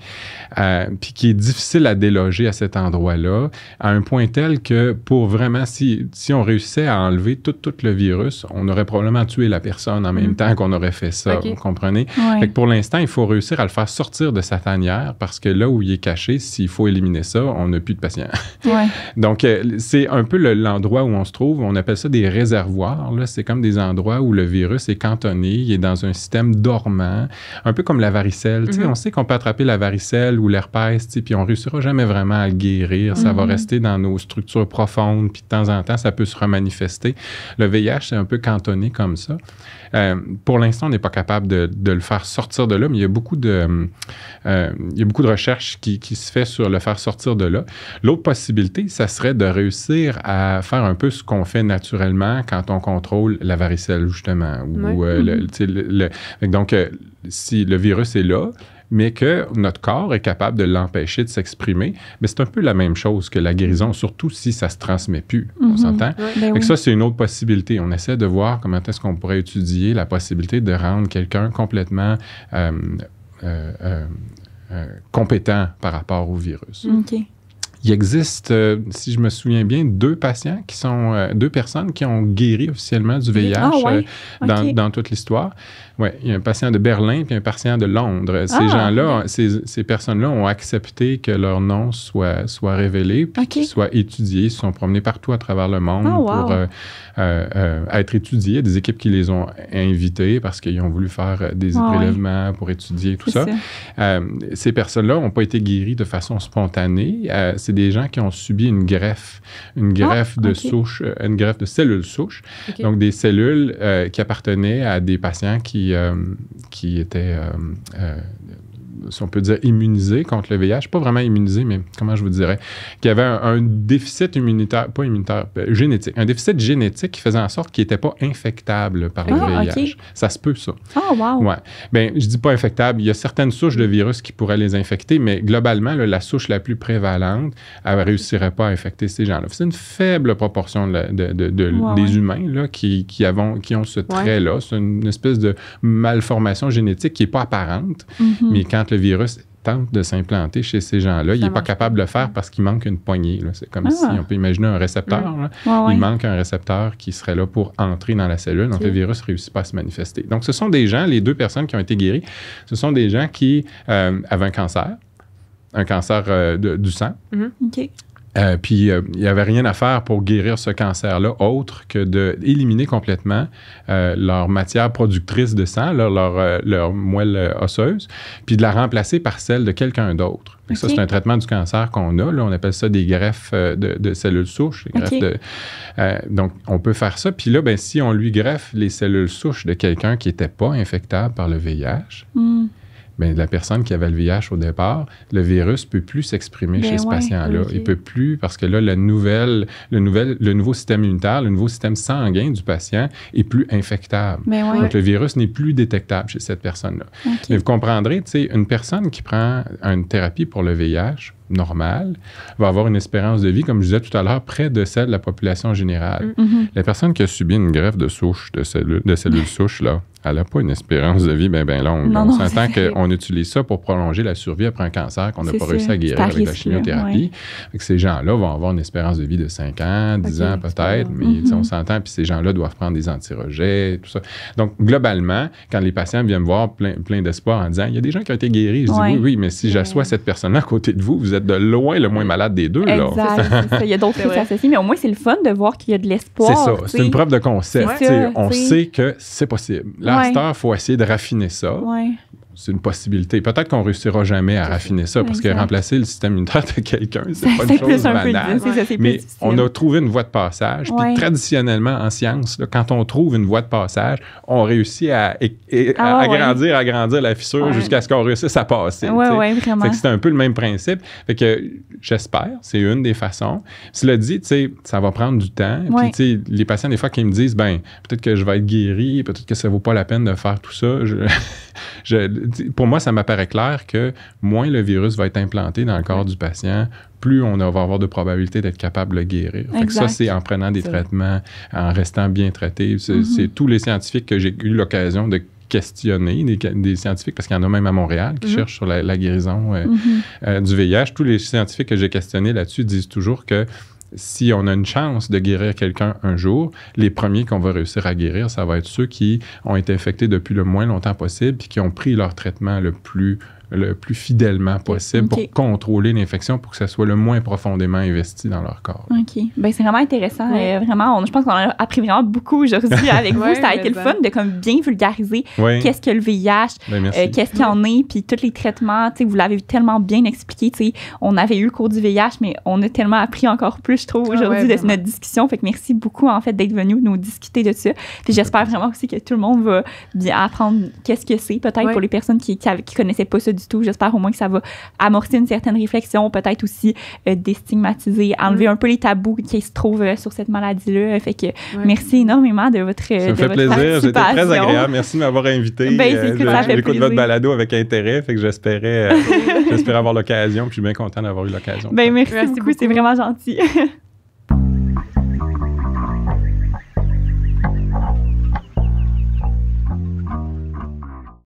euh, puis qui est difficile à déloger à cet endroit-là, à un point tel que pour vraiment, si, si on réussissait à enlever tout, tout le virus, on aurait probablement tué la personne en même mm-hmm. temps qu'on aurait fait ça, vous comprenez? pour l'instant, il faut réussir à le faire sortir de sa tanière parce que là où il est caché, s'il faut éliminer ça, on n'a plus de patient. Donc, euh, c'est un peu l'endroit où on se trouve, on appelle ça des réservoirs, c'est comme des endroits où le virus est quand il est dans un système dormant, un peu comme la varicelle. Mm-hmm. On sait qu'on peut attraper la varicelle ou l'herpès, puis on réussira jamais vraiment à guérir. Ça va mm-hmm. rester dans nos structures profondes, puis de temps en temps, ça peut se remanifester. Le VIH, c'est un peu cantonné comme ça. Euh, pour l'instant, on n'est pas capable de, le faire sortir de là, mais il y a beaucoup de, euh, recherches qui, se fait sur le faire sortir de là. L'autre possibilité, ça serait de réussir à faire un peu ce qu'on fait naturellement quand on contrôle la varicelle, justement. Euh, mm-hmm. donc, si le virus est là, mais que notre corps est capable de l'empêcher de s'exprimer. Mais c'est un peu la même chose que la guérison, surtout si ça se transmet plus. On mhm. s'entend? Ben ça, c'est une autre possibilité. On essaie de voir comment est-ce qu'on pourrait étudier la possibilité de rendre quelqu'un complètement euh, euh, euh, compétent par rapport au virus. Il existe, si je me souviens bien, deux patients qui sont, deux personnes qui ont guéri officiellement du VIH ah, dans, toute l'histoire. Oui, il y a un patient de Berlin puis un patient de Londres. Ces ah, gens-là, ces, ces personnes-là ont accepté que leur nom soit, soit révélé, puis qu'ils soit étudié. Ils se sont promenés partout à travers le monde oh, pour euh, euh, euh, être étudiés. Des équipes qui les ont invités parce qu'ils ont voulu faire euh, des ah, prélèvements pour étudier tout ça. Euh, ces personnes-là n'ont pas été guéries de façon spontanée. C'est des gens qui ont subi une greffe, une ah, greffe de souche, une greffe de cellules souches. Donc des cellules qui appartenaient à des patients qui euh, qui, était euh, euh, si on peut dire, immunisé contre le VIH. Pas vraiment immunisé, mais comment je vous dirais, qui y un, un déficit immunitaire, pas immunitaire, euh, génétique, un déficit génétique qui faisait en sorte qu'ils n'étaient pas infectable par le VIH. Ah, ça se peut, ça. Ah, oh, wow! Ouais. Ben, je dis pas infectable. Il y a certaines souches de virus qui pourraient les infecter, mais globalement, la souche la plus prévalente, elle ne réussirait pas à infecter ces gens-là. C'est une faible proportion de, des humains là, qui, qui, avons, qui ont ce trait-là. C'est une espèce de malformation génétique qui n'est pas apparente, mhm. mais quand le virus tente de s'implanter chez ces gens-là, il n'est pas capable de le faire parce qu'il manque une poignée. C'est comme si ah. on peut imaginer un récepteur. Il manque un récepteur qui serait là pour entrer dans la cellule. Donc, le virus ne réussit pas à se manifester. Donc, ce sont des gens, les deux personnes qui ont été guéries, ce sont des gens qui euh, avaient un cancer, un cancer euh, du sang. Mm-hmm. Euh, puis euh, il n'y avait rien à faire pour guérir ce cancer-là, autre que d'éliminer complètement euh, leur matière productrice de sang, leur, moelle osseuse, puis de la remplacer par celle de quelqu'un d'autre. Ça, c'est un traitement du cancer qu'on a. on appelle ça des greffes de, cellules souches. donc, on peut faire ça. Puis là, ben, si on lui greffe les cellules souches de quelqu'un qui n'était pas infectable par le VIH, hmm. Bien, la personne qui avait le VIH au départ, le virus peut plus s'exprimer ben chez ce patient-là. Il Il peut plus parce que là, la nouvelle, le, nouvel, le nouveau système immunitaire, le nouveau système sanguin du patient est plus infectable. Ben Donc, le virus n'est plus détectable chez cette personne-là. Mais vous comprendrez, une personne qui prend une thérapie pour le VIH, normale va avoir une espérance de vie, comme je disais tout à l'heure, près de celle de la population générale. Mm-hmm. La personne qui a subi une greffe de souche, de, cellules de cellules souches, là, elle n'a pas une espérance de vie bien ben longue. on s'entend qu'on utilise ça pour prolonger la survie après un cancer qu'on n'a pas réussi à guérir avec la chimiothérapie. Ces gens-là vont avoir une espérance de vie de 5 ans, 10 ans peut-être, mais on mm-hmm. s'entend, puis ces gens-là doivent prendre des antirejets, tout ça. Donc, globalement, quand les patients viennent me voir plein, plein d'espoir en disant il y a des gens qui ont été guéris, je dis oui, oui, mais si j'assois cette personne-là à côté de vous, vous êtes de loin le moins malade des deux. Exact, Il y a d'autres choses s'associent, mais au moins, c'est le fun de voir qu'il y a de l'espoir. C'est ça, c'est une preuve de concept. on sait que c'est possible il faut essayer de raffiner ça c'est une possibilité. Peut-être qu'on réussira jamais à raffiner ça, parce que remplacer le système immunitaire de quelqu'un, c'est pas une chose un banale. mais on a trouvé une voie de passage. Puis traditionnellement, en science, quand on trouve une voie de passage, on réussit à, ah agrandir, agrandir la fissure jusqu'à ce qu'on réussisse à passer. c'est un peu le même principe. Fait que j'espère, c'est une des façons. Cela dit, ça va prendre du temps. Puis, les patients, des fois, qui me disent, ben peut-être que je vais être guéri, peut-être que ça vaut pas la peine de faire tout ça. je pour moi, ça m'apparaît clair que moins le virus va être implanté dans le corps du patient, plus on va avoir de probabilité d'être capable de guérir. ça, c'est en prenant des traitements, en restant bien traité. Mm-hmm. C'est tous les scientifiques que j'ai eu l'occasion de questionner des, scientifiques, parce qu'il y en a même à Montréal qui mm-hmm. cherchent sur la, guérison euh, mm-hmm. euh, du VIH. Tous les scientifiques que j'ai questionnés là-dessus disent toujours que si on a une chance de guérir quelqu'un un jour, les premiers qu'on va réussir à guérir, ça va être ceux qui ont été infectés depuis le moins longtemps possible puis qui ont pris leur traitement le plus le plus fidèlement possible pour contrôler l'infection, pour que ça soit le moins profondément investi dans leur corps. OK. Ben, c'est vraiment intéressant. Euh, vraiment, je pense qu'on a appris vraiment beaucoup aujourd'hui avec vous. ça a été le fun de comme, bien vulgariser qu'est-ce que le VIH, ben, euh, qu'est-ce qu'il en est, puis tous les traitements. Vous l'avez tellement bien expliqué. on avait eu le cours du VIH, mais on a tellement appris encore plus, je trouve, ah aujourd'hui de notre discussion. Fait que merci beaucoup, en fait, d'être venu nous discuter de ça. Puis j'espère vraiment aussi que tout le monde va bien apprendre qu'est-ce que c'est, peut-être pour les personnes qui ne connaissaient pas ça du tout. J'espère au moins que ça va amorcer une certaine réflexion, peut-être aussi euh, déstigmatiser, enlever un peu les tabous qui se trouvent euh, sur cette maladie-là. Euh, fait que merci énormément de votre Ça me fait plaisir. C'était très agréable. Merci de m'avoir invité. Ben, J'écoute votre balado avec intérêt. Fait que j'espérais avoir l'occasion. Puis je suis bien content d'avoir eu l'occasion. Ben, merci beaucoup. C'est vraiment gentil.